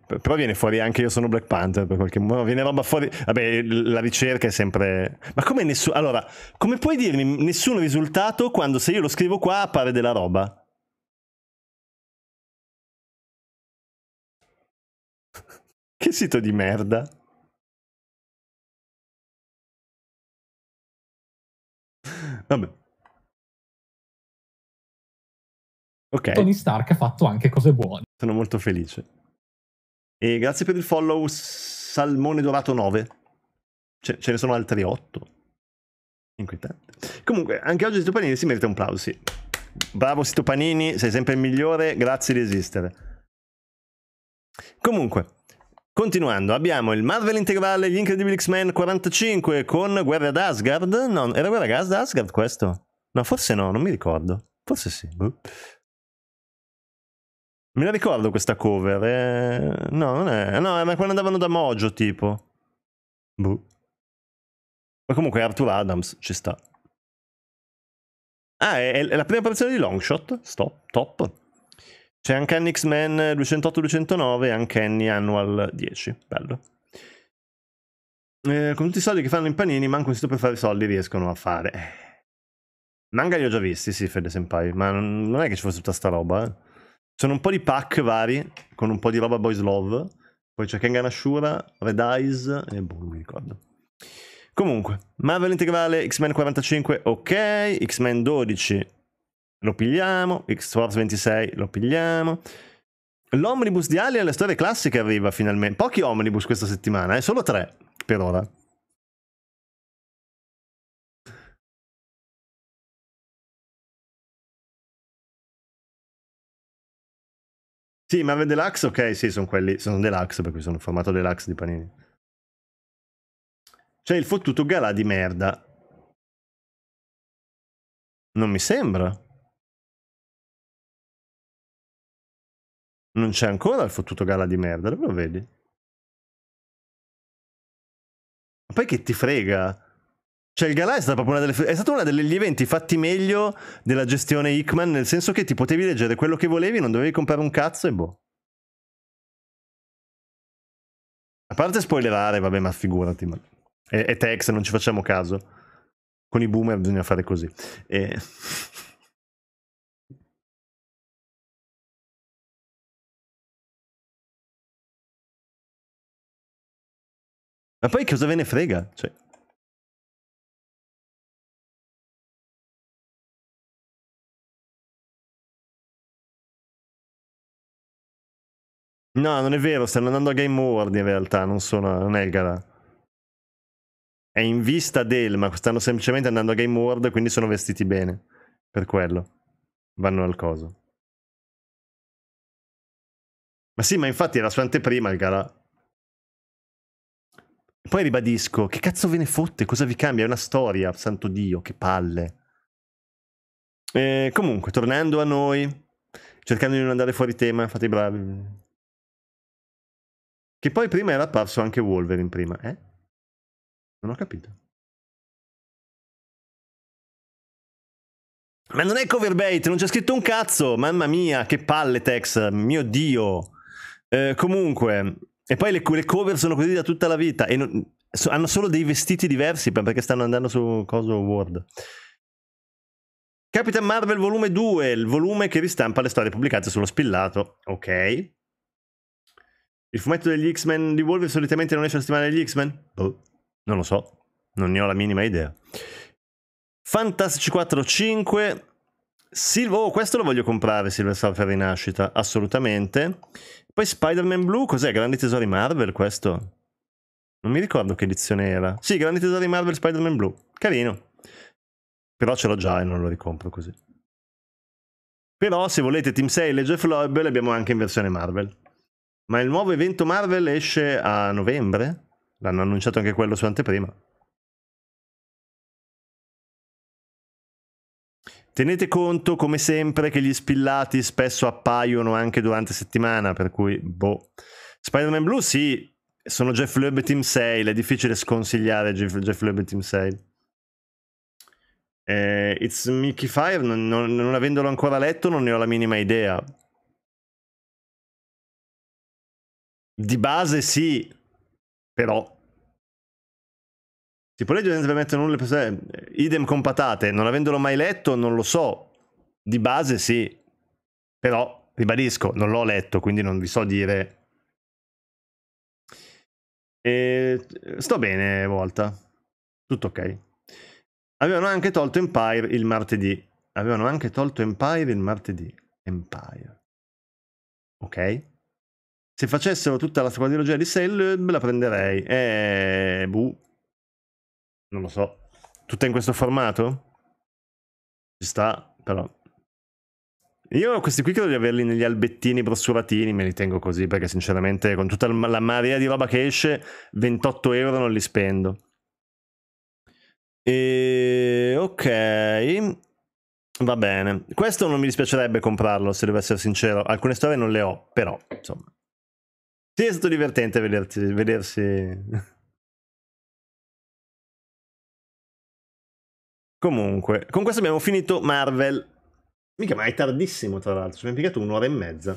Però viene fuori anche io sono Black Panther per qualche modo. Viene roba fuori. Vabbè, la ricerca è sempre. Ma come nessuno. Allora, come puoi dirmi nessun risultato quando se io lo scrivo qua appare della roba? Che sito di merda. Vabbè. Ok. Tony Stark ha fatto anche cose buone. Sono molto felice. E grazie per il follow Salmone Dorato 9. Ce, ce ne sono altri 8. Inquietante. Comunque, anche oggi Sito Panini si merita un plauso, sì. Bravo Sito Panini, sei sempre il migliore, grazie di esistere. Comunque, Continuando, abbiamo il Marvel integrale Gli Incredibili X-Men 45 con Guerra ad Asgard. No, era Guerra ad Asgard questo? No, forse no, non mi ricordo. Forse sì. Uh. Me la ricordo questa cover. Eh... No, non è. No, era quando andavano da Mojo, tipo. Boh. Ma comunque Arthur Adams ci sta. Ah, è, è la prima apparizione di Longshot. Stop, top. C'è anche Uncanny X-Men 208-209 e Annie Annual 10. Bello. Eh, con tutti i soldi che fanno in panini, manco un sito per fare soldi riescono a fare. Manga li ho già visti, sì, Fede Senpai, ma non è che ci fosse tutta sta roba. Eh. Sono un po' di pack vari, con un po' di roba Boys Love. Poi c'è Kengan Ashura, Red Eyes e boh, non mi ricordo. Comunque, Marvel integrale, X-Men 45, ok, X-Men 12, lo pigliamo, X-Force 26 lo pigliamo. L'omnibus di Alien alle storie classiche arriva finalmente. Pochi omnibus questa settimana, eh? solo tre per ora. Sì, ma Marvel Deluxe, ok, sì, sono quelli, sono Deluxe, perché sono formato Deluxe di Panini. C'è il fottuto galà di merda. Non mi sembra. Non c'è ancora il fottuto gala di merda, lo vedi? Ma poi che ti frega? Cioè il gala è stata proprio una delle, è stato uno degli eventi fatti meglio della gestione Hickman, nel senso che ti potevi leggere quello che volevi, non dovevi comprare un cazzo e boh. A parte spoilerare, vabbè, ma figurati, ma... È, è Tex, non ci facciamo caso. Con i boomer bisogna fare così. E... Ma poi cosa ve ne frega? Cioè... No, non è vero, stanno andando a Game Award in realtà, non, sono, non è il gara. È in vista del, ma stanno semplicemente andando a Game Award, quindi sono vestiti bene. Per quello. Vanno al coso. Ma sì, ma infatti era su anteprima il gara. Poi ribadisco, che cazzo ve ne fotte? Cosa vi cambia? È una storia, santo Dio, che palle. E comunque, tornando a noi, cercando di non andare fuori tema, fate i bravi. Che poi prima era apparso anche Wolverine prima, eh? Non ho capito. Ma non è cover bait, non c'è scritto un cazzo! Mamma mia, che palle Tex, mio Dio! Eh, comunque, e poi le, le, cover sono così da tutta la vita. E non, so, hanno solo dei vestiti diversi perché stanno andando su Coso World. Capitan Marvel volume 2, il volume che ristampa le storie pubblicate sullo spillato. Ok. Il fumetto degli X-Men di Wolverine solitamente non esce la settimana degli X-Men? Boh, non lo so, non ne ho la minima idea. Fantastic 4.5 Sil- oh, questo lo voglio comprare, Silver Surfer Rinascita, assolutamente. Poi Spider-Man Blue, cos'è? Grandi tesori Marvel questo? Non mi ricordo che edizione era. Sì, Grandi tesori Marvel Spider-Man Blue. Carino. Però ce l'ho già e non lo ricompro così. Però se volete Team 6 e Jeff Loeb l'abbiamo anche in versione Marvel. Ma il nuovo evento Marvel esce a novembre? L'hanno annunciato anche quello su anteprima. Tenete conto, come sempre, che gli spillati spesso appaiono anche durante settimana, per cui, boh. Spider-Man Blue sì, sono Jeff Loeb Team Sale, è difficile sconsigliare Jeff, Jeff Loeb Team Sale. Eh, It's Mickey Fire, non, non, non avendolo ancora letto, non ne ho la minima idea. Di base sì, però Cipolleggio senza permettere nulla persone... Eh, idem con patate, non avendolo mai letto, non lo so. Di base sì. Però, ribadisco, non l'ho letto, quindi non vi so dire... E... Sto bene, Volta. Tutto ok. Avevano anche tolto Empire il martedì. Avevano anche tolto Empire il martedì. Empire. Ok? Se facessero tutta la quadrilogia di Sale, la prenderei. Eh, buh non lo so. Tutta in questo formato? Ci sta, però. Io questi qui credo di averli negli albettini brossuratini, me li tengo così, perché sinceramente con tutta la marea di roba che esce, 28 euro non li spendo. E... Ok. Va bene. Questo non mi dispiacerebbe comprarlo, se devo essere sincero. Alcune storie non le ho, però, insomma. Sì, è stato divertente vedersi... vedersi... Comunque, con questo abbiamo finito Marvel. Mica mai tardissimo, tra l'altro, ci abbiamo impiegato un'ora e mezza.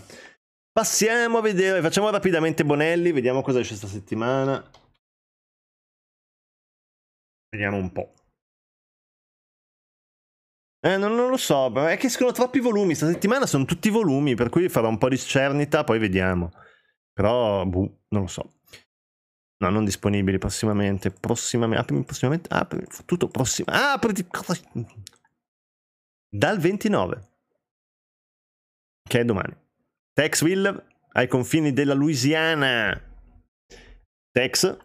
Passiamo a vedere, facciamo rapidamente Bonelli, vediamo cosa esce questa settimana. Vediamo un po'. Eh, non, non, lo so, è che escono troppi volumi, sta settimana sono tutti volumi, per cui farò un po' di scernita, poi vediamo. Però, buh, non lo so. No, non disponibili, prossimamente, prossimamente, aprimi, prossimamente, aprimi, tutto prossimo, apriti, dal 29, che è domani. Texville, ai confini della Louisiana. Tex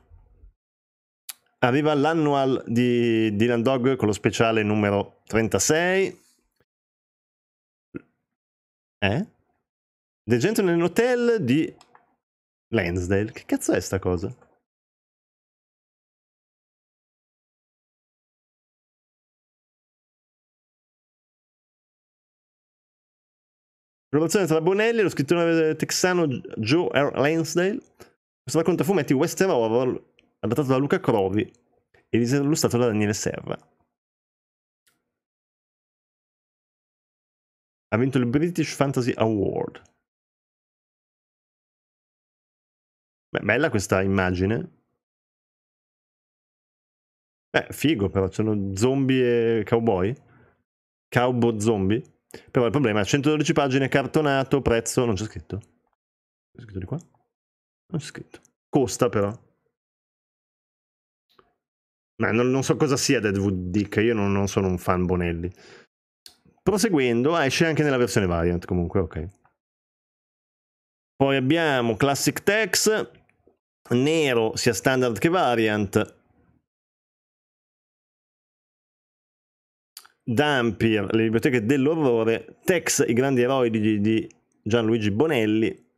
arriva l'annual di Dylan Dog con lo speciale numero 36. Eh? The Gentleman Hotel di Lansdale. Che cazzo è sta cosa? Collaborazione tra Bonelli e lo scrittore texano Joe R. Lansdale. Questo racconto a fumetti Western Horror, adattato da Luca Crovi e illustrato da Daniele Serra. Ha vinto il British Fantasy Award. Beh, bella questa immagine. Beh, figo però, c'erano zombie e cowboy. Cowboy zombie. Però il problema è 112 pagine, cartonato, prezzo, non c'è scritto. C'è scritto di qua? Non c'è scritto. Costa però. Ma non, non so cosa sia Deadwood Dick, io non, non, sono un fan Bonelli. Proseguendo, ah, esce anche nella versione variant comunque, ok. Poi abbiamo Classic Tex, nero sia standard che variant, Dampir, le biblioteche dell'orrore, Tex, i grandi eroi di, di Gianluigi Bonelli.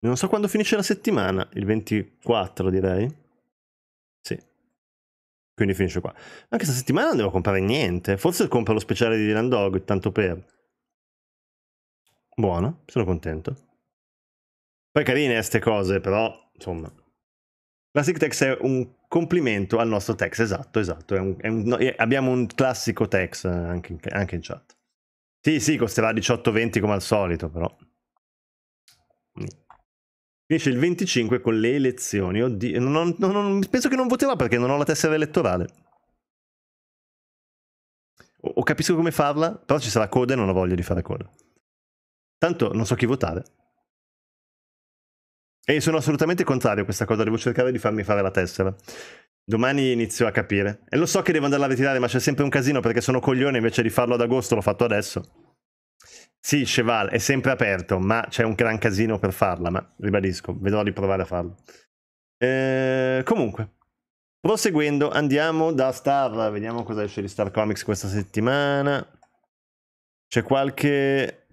Non so quando finisce la settimana, il 24 direi. Sì. Quindi finisce qua. Anche questa settimana non devo comprare niente. Forse compro lo speciale di Dylan Dog, tanto per... Buono, sono contento. Poi carine queste cose, però, insomma. Classic Tex è un complimento al nostro Tex, esatto, esatto, è un, è un, no, eh, abbiamo un classico Tex eh, anche, anche in chat. Sì, sì, costerà 18,20 come al solito, però. Finisce il 25 con le elezioni. Oddio, non ho, non penso che non voterà perché non ho la tessera elettorale. O, o, capisco come farla, però ci sarà coda e non ho voglia di fare coda. Tanto non so chi votare. E sono assolutamente contrario a questa cosa, devo cercare di farmi fare la tessera. Domani inizio a capire. E lo so che devo andarla a ritirare, ma c'è sempre un casino perché sono coglione invece di farlo ad agosto, l'ho fatto adesso. Sì, Cheval è sempre aperto, ma c'è un gran casino per farla, ma ribadisco, vedrò di provare a farlo. Eh, comunque, proseguendo, andiamo da Star, vediamo cosa esce di Star Comics questa settimana. C'è qualche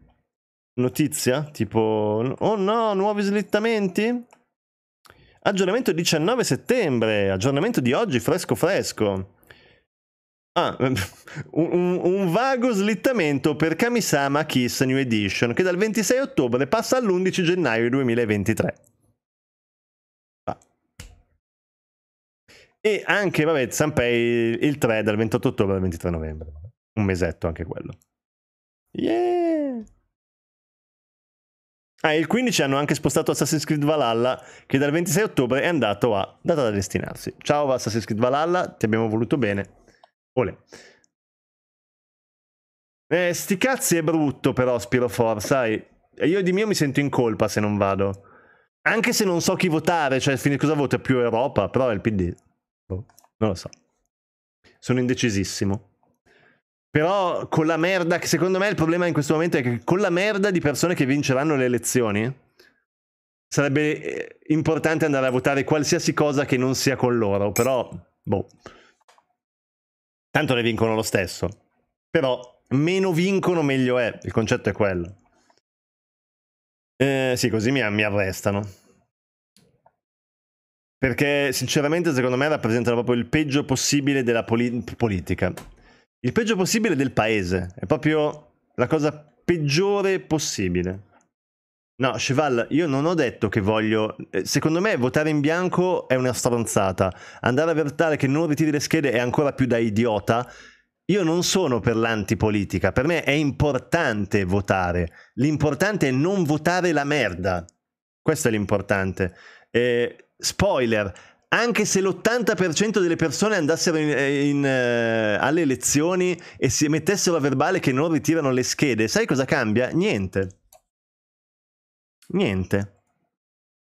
notizia? Tipo, oh no, nuovi slittamenti? Aggiornamento 19 settembre, aggiornamento di oggi, fresco fresco. Ah, un, un vago slittamento per Kamisama Kiss New Edition che dal 26 ottobre passa all'11 gennaio 2023. Ah. E anche, vabbè, Sanpei il 3 dal 28 ottobre al 23 novembre. Un mesetto anche quello. Yeah! Ah, il 15 hanno anche spostato Assassin's Creed Valhalla, che dal 26 ottobre è andato a data da destinarsi. Ciao Assassin's Creed Valhalla, ti abbiamo voluto bene. Ole. Eh, sti cazzi è brutto però Spiro Spirofor, sai. Io di mio mi sento in colpa se non vado. Anche se non so chi votare, cioè cosa vota più Europa, però è il PD. Boh, non lo so. Sono indecisissimo. Però con la merda, che secondo me il problema in questo momento è che con la merda di persone che vinceranno le elezioni, sarebbe eh, importante andare a votare qualsiasi cosa che non sia con loro, però, boh. Tanto ne vincono lo stesso. Però meno vincono meglio è, il concetto è quello. Eh, sì, così mi, mi arrestano. Perché sinceramente secondo me rappresentano proprio il peggio possibile della poli- politica il peggio possibile del paese. È proprio la cosa peggiore possibile. No, Cheval, io non ho detto che voglio... Eh, secondo me votare in bianco è una stronzata. Andare a votare che non ritiri le schede è ancora più da idiota. Io non sono per l'antipolitica, per me è importante votare. L'importante è non votare la merda. Questo è l'importante. Eh, spoiler, anche se l'80% delle persone andassero in, eh, in, uh, alle elezioni e si mettessero a verbale che non ritirano le schede, sai cosa cambia? Niente. Niente.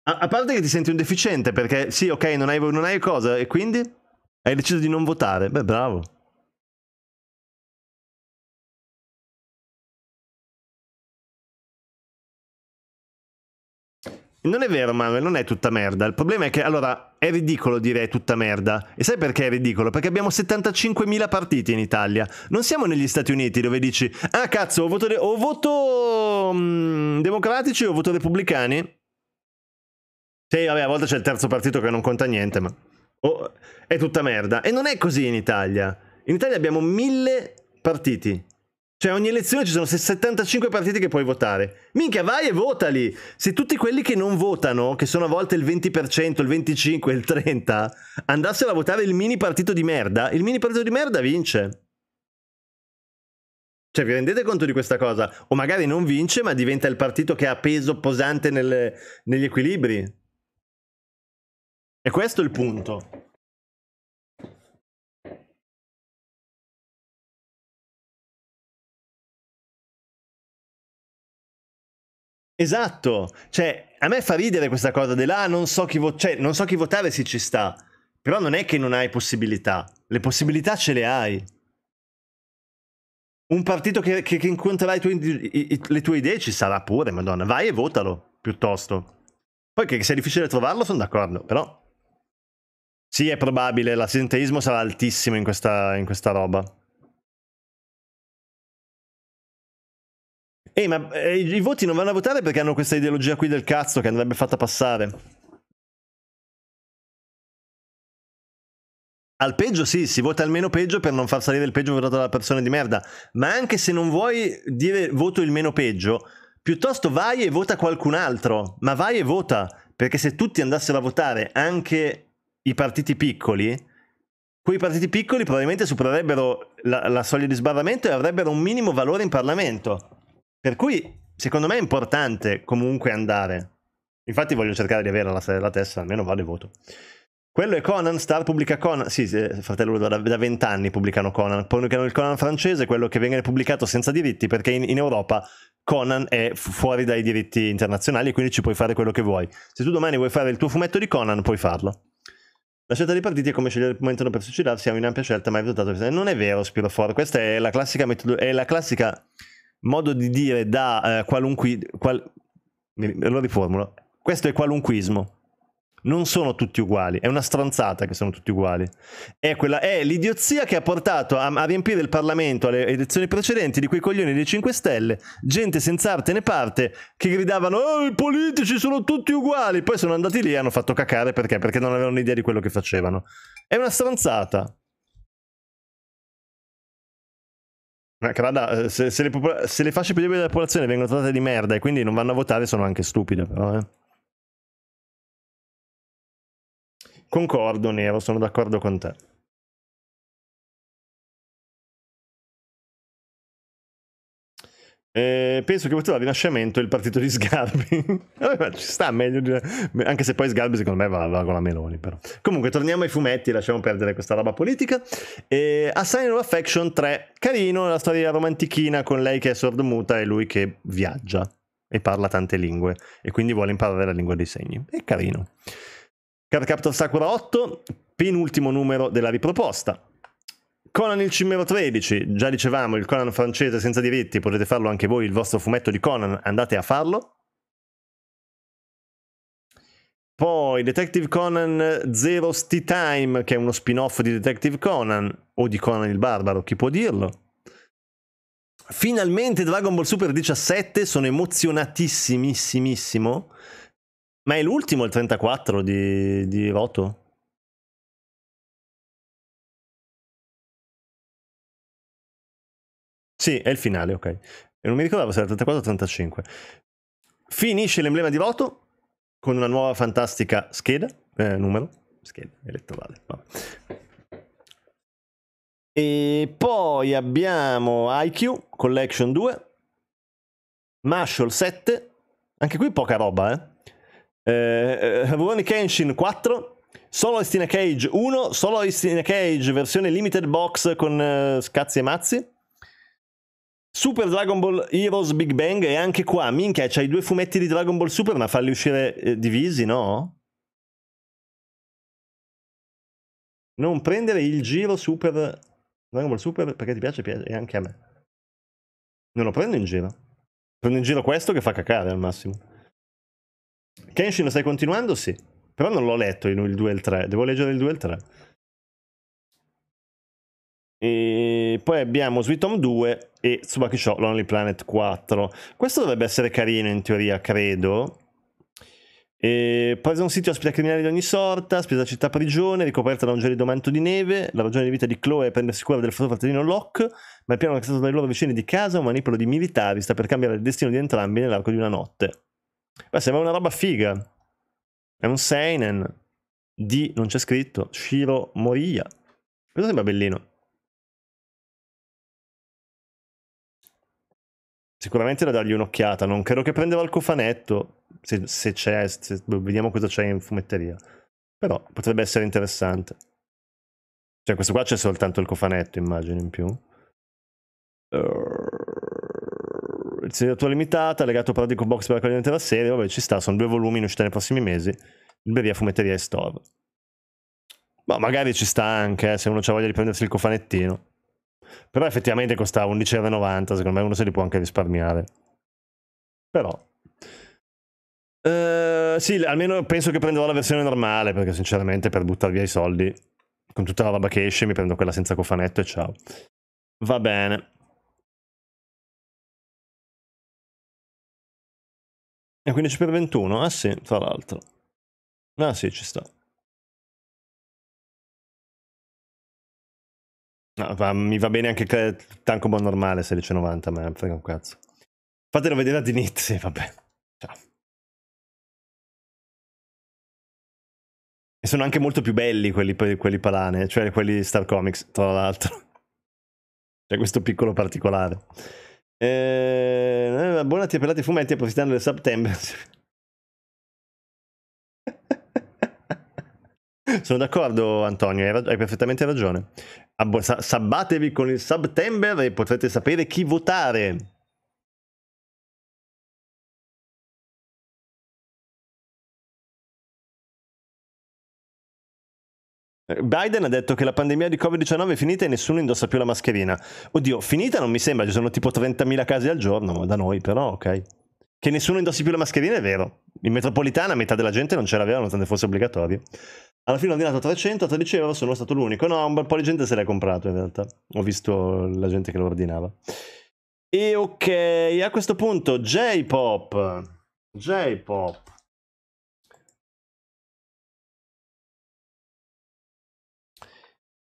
A, a parte che ti senti un deficiente perché sì, ok, non hai, non hai cosa e quindi hai deciso di non votare. Beh, bravo. Non è vero, Manuel, non è tutta merda. Il problema è che, allora, è ridicolo dire è tutta merda. E sai perché è ridicolo? Perché abbiamo 75.000 partiti in Italia. Non siamo negli Stati Uniti dove dici, ah cazzo, ho voto, o voto mh, mm, democratici o voto repubblicani. Sì, vabbè, a volte c'è il terzo partito che non conta niente, ma... Oh, è tutta merda. E non è così in Italia. In Italia abbiamo mille partiti. Cioè, ogni elezione ci sono 75 partiti che puoi votare. Minchia, vai e votali! Se tutti quelli che non votano, che sono a volte il 20%, il 25%, il 30%, andassero a votare il mini partito di merda, il mini partito di merda vince. Cioè, vi rendete conto di questa cosa? O magari non vince, ma diventa il partito che ha peso posante nel, negli equilibri. E questo è il punto. Esatto, cioè a me fa ridere questa cosa dell'ah ah, non so chi, vo- cioè, non so chi votare se ci sta, però non è che non hai possibilità, le possibilità ce le hai. Un partito che, che, che incontrerà i tuoi, i, i, le tue idee ci sarà pure, madonna, vai e votalo piuttosto. Poi che sia difficile trovarlo sono d'accordo, però... Sì, è probabile, l'assenteismo sarà altissimo in questa, in questa roba. Eh, ma eh, i voti non vanno a votare perché hanno questa ideologia qui del cazzo che andrebbe fatta passare. Al peggio sì, si vota al meno peggio per non far salire il peggio votato dalla persona di merda. Ma anche se non vuoi dire voto il meno peggio, piuttosto vai e vota qualcun altro. Ma vai e vota. Perché se tutti andassero a votare anche i partiti piccoli, quei partiti piccoli probabilmente supererebbero la, la soglia di sbarramento e avrebbero un minimo valore in Parlamento. Per cui, secondo me è importante comunque andare. Infatti voglio cercare di avere la serie testa, almeno vado e voto. Quello è Conan, Star pubblica Conan, sì, fratello da vent'anni pubblicano Conan, pubblicano il Conan francese, quello che viene pubblicato senza diritti, perché in, in Europa Conan è fuori dai diritti internazionali, quindi ci puoi fare quello che vuoi. Se tu domani vuoi fare il tuo fumetto di Conan, puoi farlo. La scelta dei partiti è come scegliere il momento per suicidarsi, è un'ampia scelta, ma è risultato non è vero, Spiro Spiroforo, questa è la classica, metodo- è la classica modo di dire da eh, qualunque... Qual... Lo riformulo. Questo è qualunquismo. Non sono tutti uguali, è una stronzata che sono tutti uguali. È, quella, è l'idiozia che ha portato a, a, riempire il Parlamento alle elezioni precedenti di quei coglioni dei 5 Stelle, gente senza arte né parte, che gridavano oh, i politici sono tutti uguali, poi sono andati lì e hanno fatto cacare perché? Perché non avevano idea di quello che facevano. È una stronzata. Eh, Canada, eh, se, se, le popol- se, le fasce più deboli della popolazione vengono trattate di merda e quindi non vanno a votare sono anche stupide però eh. Concordo Nero, sono d'accordo con te. Eh, penso che voterà Rinascimento il partito di Sgarbi. ci sta meglio, di... anche se poi Sgarbi secondo me va, va, con la Meloni. Però. Comunque, torniamo ai fumetti, lasciamo perdere questa roba politica. Eh, a Sign of Affection 3, carino, la storia romantichina con lei che è sordomuta e lui che viaggia e parla tante lingue e quindi vuole imparare la lingua dei segni. È carino. Captor Sakura 8, penultimo numero della riproposta. Conan il Cimero 13, già dicevamo il Conan francese senza diritti, potete farlo anche voi, il vostro fumetto di Conan, andate a farlo. Poi Detective Conan Zero Sti Time, che è uno spin-off di Detective Conan, o di Conan il Barbaro, chi può dirlo? Finalmente Dragon Ball Super 17, sono emozionatissimissimo. Ma è l'ultimo, il 34 di, di Roto? Sì, è il finale, ok. E non mi ricordavo se era 34 o 35. Finisce l'emblema di voto con una nuova fantastica scheda, eh, numero, scheda elettorale. Vabbè. E poi abbiamo IQ Collection 2, Marshall 7, anche qui poca roba, eh. eh Rurouni eh, Kenshin 4, Solo Istina Cage 1, Solo Istina Cage versione limited box con eh, scazzi e mazzi. Super Dragon Ball Heroes Big Bang e anche qua, minchia, c'hai due fumetti di Dragon Ball Super ma farli uscire eh, divisi, no? Non prendere il giro Super Dragon Ball Super perché ti piace, piace e anche a me. Non lo prendo in giro. Prendo in giro questo che fa cacare al massimo. Kenshin lo stai continuando? Sì. Però non l'ho letto il 2 e il 3, devo leggere il 2 e il 3. E poi abbiamo Sweet Home 2 e Tsubaki Show Lonely Planet 4. Questo dovrebbe essere carino in teoria, credo. E un sito ospita criminali di ogni sorta, spesa città prigione, ricoperta da un gelido manto di neve. La ragione di vita di Chloe è prendersi cura del suo fratellino Locke, ma il piano è cassato dai loro vicini di casa, un manipolo di militari, sta per cambiare il destino di entrambi nell'arco di una notte. Beh, sembra una roba figa. È un Seinen. di, non c'è scritto. Shiro Moria. Questo sembra bellino. Sicuramente da dargli un'occhiata. Non credo che prendeva il cofanetto. Se, se c'è, se, boh, vediamo cosa c'è in fumetteria. Però potrebbe essere interessante. Cioè, questo qua c'è soltanto il cofanetto, immagino, in più. Il Seriatura limitata, legato però di box per la raccogliere della serie. Vabbè, ci sta, sono due volumi in uscita nei prossimi mesi. Libreria, fumetteria e store. Ma magari ci sta anche, eh, se uno ha voglia di prendersi il cofanettino. Però effettivamente costa 11,90 euro, secondo me uno se li può anche risparmiare. Però... Uh, sì, almeno penso che prenderò la versione normale, perché sinceramente per buttare via i soldi, con tutta la roba che esce, mi prendo quella senza cofanetto e ciao. Va bene. È 15x21? Ah sì, tra l'altro. Ah sì, ci sta. va, mi va bene anche il tanco buon normale 1690, ma frega un cazzo. Fatelo vedere a Dinit, sì, vabbè. Ciao. E sono anche molto più belli quelli, quelli palane, cioè quelli Star Comics, tra l'altro. C'è questo piccolo particolare. Eh, buonati a pelati fumetti approfittando del September. Sono d'accordo Antonio, hai, rag- hai perfettamente ragione. Abbo- sa- sabbatevi con il September e potrete sapere chi votare. Eh, Biden ha detto che la pandemia di Covid-19 è finita e nessuno indossa più la mascherina. Oddio, finita non mi sembra, ci sono tipo 30.000 casi al giorno da noi, però ok. Che nessuno indossi più la mascherina è vero. In metropolitana metà della gente non ce l'aveva nonostante fosse obbligatorio alla fine ho ordinato 300, 13 euro, sono stato l'unico. No, un bel po' di gente se l'è comprato in realtà. Ho visto la gente che lo ordinava. E ok, a questo punto J-Pop. J-Pop.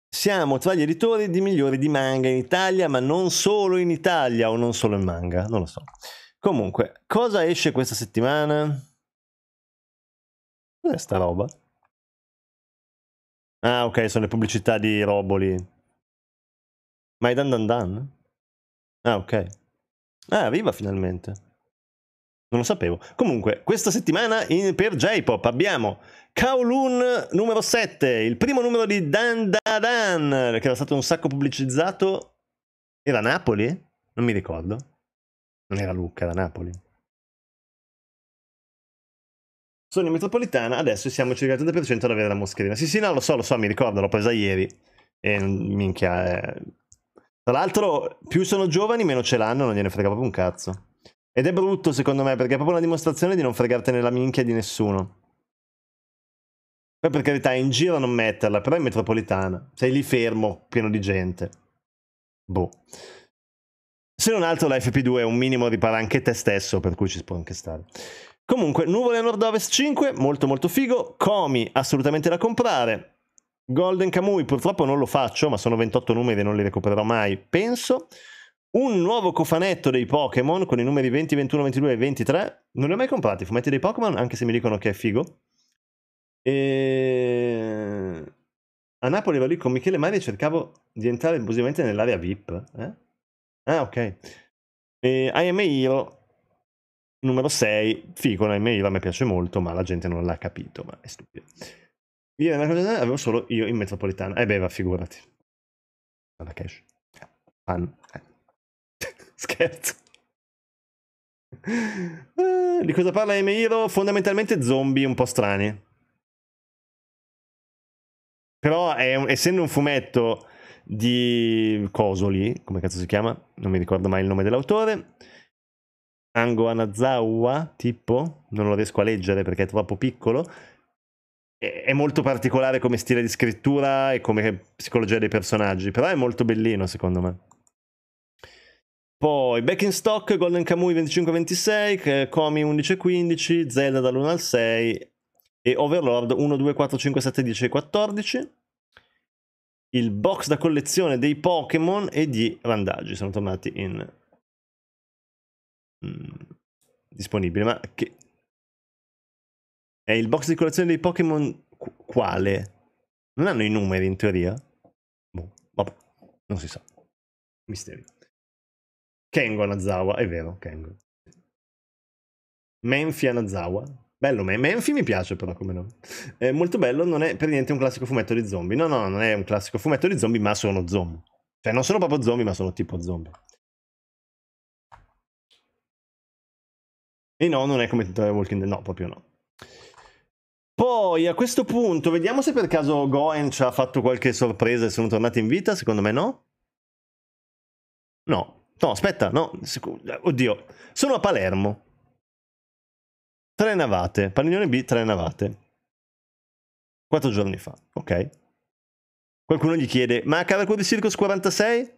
Siamo tra gli editori di migliori di manga in Italia, ma non solo in Italia o non solo in manga, non lo so. Comunque, cosa esce questa settimana? Cos'è eh, sta roba? Ah, ok, sono le pubblicità di Roboli. Ma è Dan Dan Dan? Ah, ok. Ah, viva finalmente. Non lo sapevo. Comunque, questa settimana in, per J-Pop abbiamo Kowloon numero 7, il primo numero di Dan Dan Dan, che era stato un sacco pubblicizzato. Era Napoli? Non mi ricordo. Non era Luca, era Napoli sono in metropolitana, adesso siamo circa il 30% ad avere la mascherina. Sì, sì, no, lo so, lo so, mi ricordo, l'ho presa ieri. E minchia, eh. Tra l'altro, più sono giovani, meno ce l'hanno, non gliene frega proprio un cazzo. Ed è brutto, secondo me, perché è proprio una dimostrazione di non fregartene la minchia di nessuno. Poi, per carità, in giro non metterla, però è in metropolitana. Sei lì fermo, pieno di gente. Boh. Se non altro, la FP2 è un minimo ripara anche te stesso, per cui ci si può anche stare. Comunque, nuvole nord-ovest 5, molto molto figo. Comi, assolutamente da comprare. Golden Kamui, purtroppo non lo faccio, ma sono 28 numeri e non li recupererò mai, penso. Un nuovo cofanetto dei Pokémon con i numeri 20, 21, 22 e 23. Non li ho mai comprati, i fumetti dei Pokémon, anche se mi dicono che è figo. E... A Napoli ero lì con Michele Mari e cercavo di entrare abusivamente nell'area VIP. Eh? Ah, ok. E IMA Hero Numero 6, figo, la mia IVA mi piace molto, ma la gente non l'ha capito, ma è stupido. Io una cosa avevo solo io in metropolitana. Eh beh, va, figurati. La cash. Fan. Ah, eh. Scherzo. Ah, di cosa parla Emeiro? Fondamentalmente zombie un po' strani. Però un, essendo un fumetto di Cosoli, come cazzo si chiama? Non mi ricordo mai il nome dell'autore Ango Anazawa, tipo, non lo riesco a leggere perché è troppo piccolo. È molto particolare come stile di scrittura e come psicologia dei personaggi, però è molto bellino secondo me. Poi Back in Stock, Golden Kamui 25-26, Komi 11-15, Zelda dall'1 al 6 e Overlord 1, 2, 4, 5, 7, 10 e 14. Il box da collezione dei Pokémon e di Randaggi sono tornati in Mm, disponibile, ma che... È il box di colazione dei Pokémon quale? Non hanno i numeri in teoria? Boh, vabbè, non si sa. Misteri. Kengo Nazawa, è vero, Kengo. Menfi Nazawa. Bello, Menfi mi piace però come nome. È molto bello, non è per niente un classico fumetto di zombie. No, no, non è un classico fumetto di zombie, ma sono zombie. Cioè, non sono proprio zombie, ma sono tipo zombie. E no, non è come The Walking Dead, no, proprio no. Poi a questo punto vediamo se per caso Goen ci ha fatto qualche sorpresa e sono tornati in vita. Secondo me no. No, no, aspetta, no. Oddio, sono a Palermo. Tre navate, padiglione B, tre navate. Quattro giorni fa, ok. Qualcuno gli chiede, ma a di Circus 46?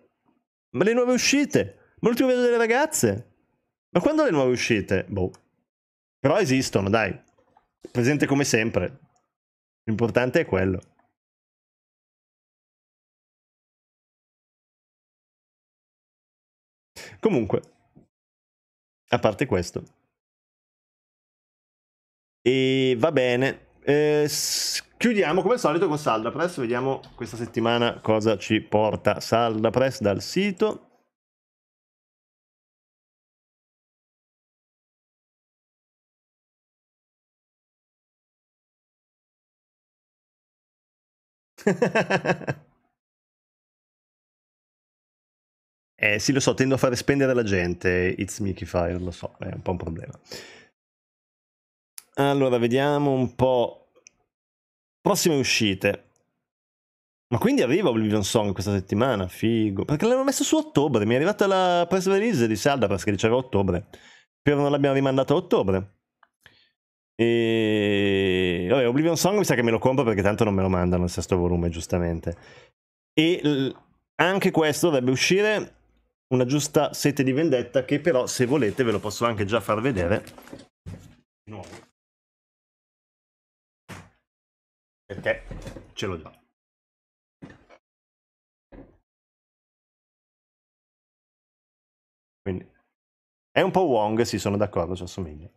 Ma le nuove uscite? Ma l'ultimo video delle ragazze? Ma quando le nuove uscite? Boh. Però esistono, dai. Presente come sempre. L'importante è quello. Comunque, a parte questo. E va bene. Eh, chiudiamo come al solito con Salda Vediamo questa settimana cosa ci porta Salda dal sito. eh sì, lo so, tendo a fare spendere la gente. It's Mickey Fire, lo so, è un po' un problema. Allora, vediamo un po'. Prossime uscite. Ma quindi arriva Oblivion Song questa settimana? Figo. Perché l'hanno messo su ottobre. Mi è arrivata la press release di Salda perché diceva ottobre. Spero non l'abbiamo rimandata a ottobre. E vabbè, Oblivion Song mi sa che me lo compro perché tanto non me lo mandano il sesto volume, giustamente. E l- anche questo dovrebbe uscire una giusta sete di vendetta che però se volete ve lo posso anche già far vedere. Nuovo. Perché ce l'ho già. Quindi è un po' Wong, sì, sono d'accordo, ci assomiglia.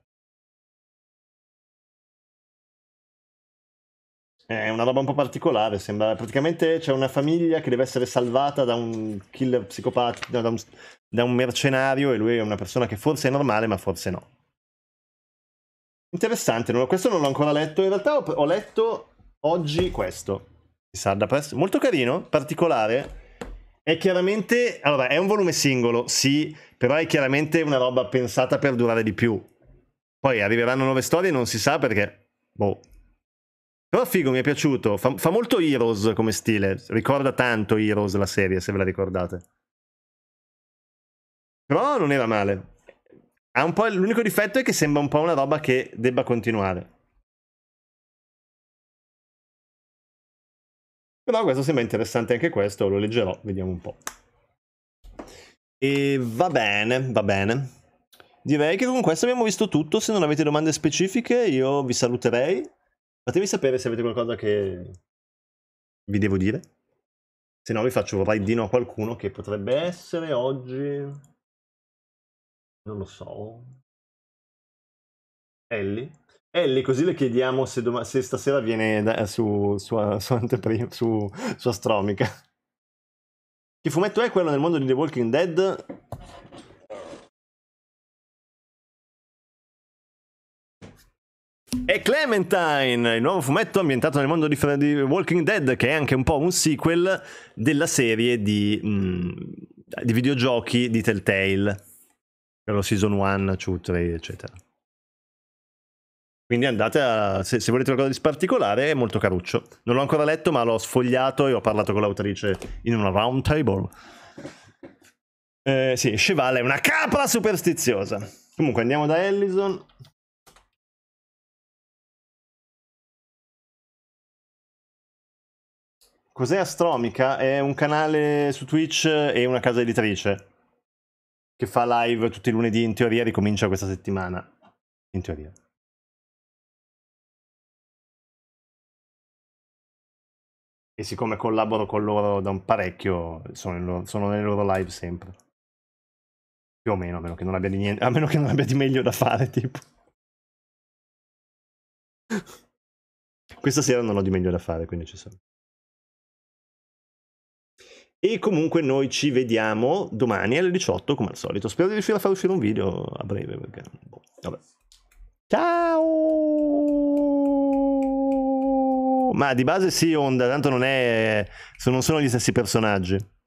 È una roba un po' particolare, sembra. Praticamente c'è una famiglia che deve essere salvata da un killer psicopatico, da, un, da un mercenario e lui è una persona che forse è normale ma forse no. Interessante, non questo non l'ho ancora letto. In realtà ho, ho letto oggi questo. Chissà, da presto. Molto carino, particolare. È chiaramente. Allora, è un volume singolo, sì, però è chiaramente una roba pensata per durare di più. Poi arriveranno nuove storie, non si sa perché. Boh, però figo, mi è piaciuto. Fa, fa, molto Heroes come stile. Ricorda tanto Heroes la serie, se ve la ricordate. Però non era male. l'unico difetto è che sembra un po' una roba che debba continuare. Però questo sembra interessante anche questo, lo leggerò, vediamo un po'. E va bene, va bene. Direi che con questo abbiamo visto tutto, se non avete domande specifiche io vi saluterei Fatemi sapere se avete qualcosa che vi devo dire. Se no vi faccio vorrei dino a qualcuno che potrebbe essere oggi... Non lo so. Ellie? Ellie, così le chiediamo se, doma- se stasera viene da- su, su, su, anteprim- su, su Astromica. Che fumetto è quello nel mondo di The Walking Dead? E Clementine, il nuovo fumetto ambientato nel mondo di, Freddy Walking Dead, che è anche un po' un sequel della serie di, mh, mm, di videogiochi di Telltale, per la Season 1, 2, 3, eccetera. Quindi andate a, se, se, volete qualcosa di particolare, è molto caruccio. Non l'ho ancora letto, ma l'ho sfogliato e ho parlato con l'autrice in una round table. Eh, sì, Cheval è una capra superstiziosa. Comunque andiamo da Ellison. Cos'è Astromica? È un canale su Twitch e una casa editrice che fa live tutti i lunedì, in teoria ricomincia questa settimana. In teoria. E siccome collaboro con loro da un parecchio, sono, loro, sono nelle loro live sempre. Più o meno, a meno che non abbia di, niente, a meno che non abbia di meglio da fare, tipo. Questa sera non ho di meglio da fare, quindi ci sono. E comunque noi ci vediamo domani alle 18 come al solito. Spero di riuscire a far uscire un video a breve. Perché... Boh, vabbè. Ciao! Ma di base sì, Onda, tanto non è... non sono gli stessi personaggi.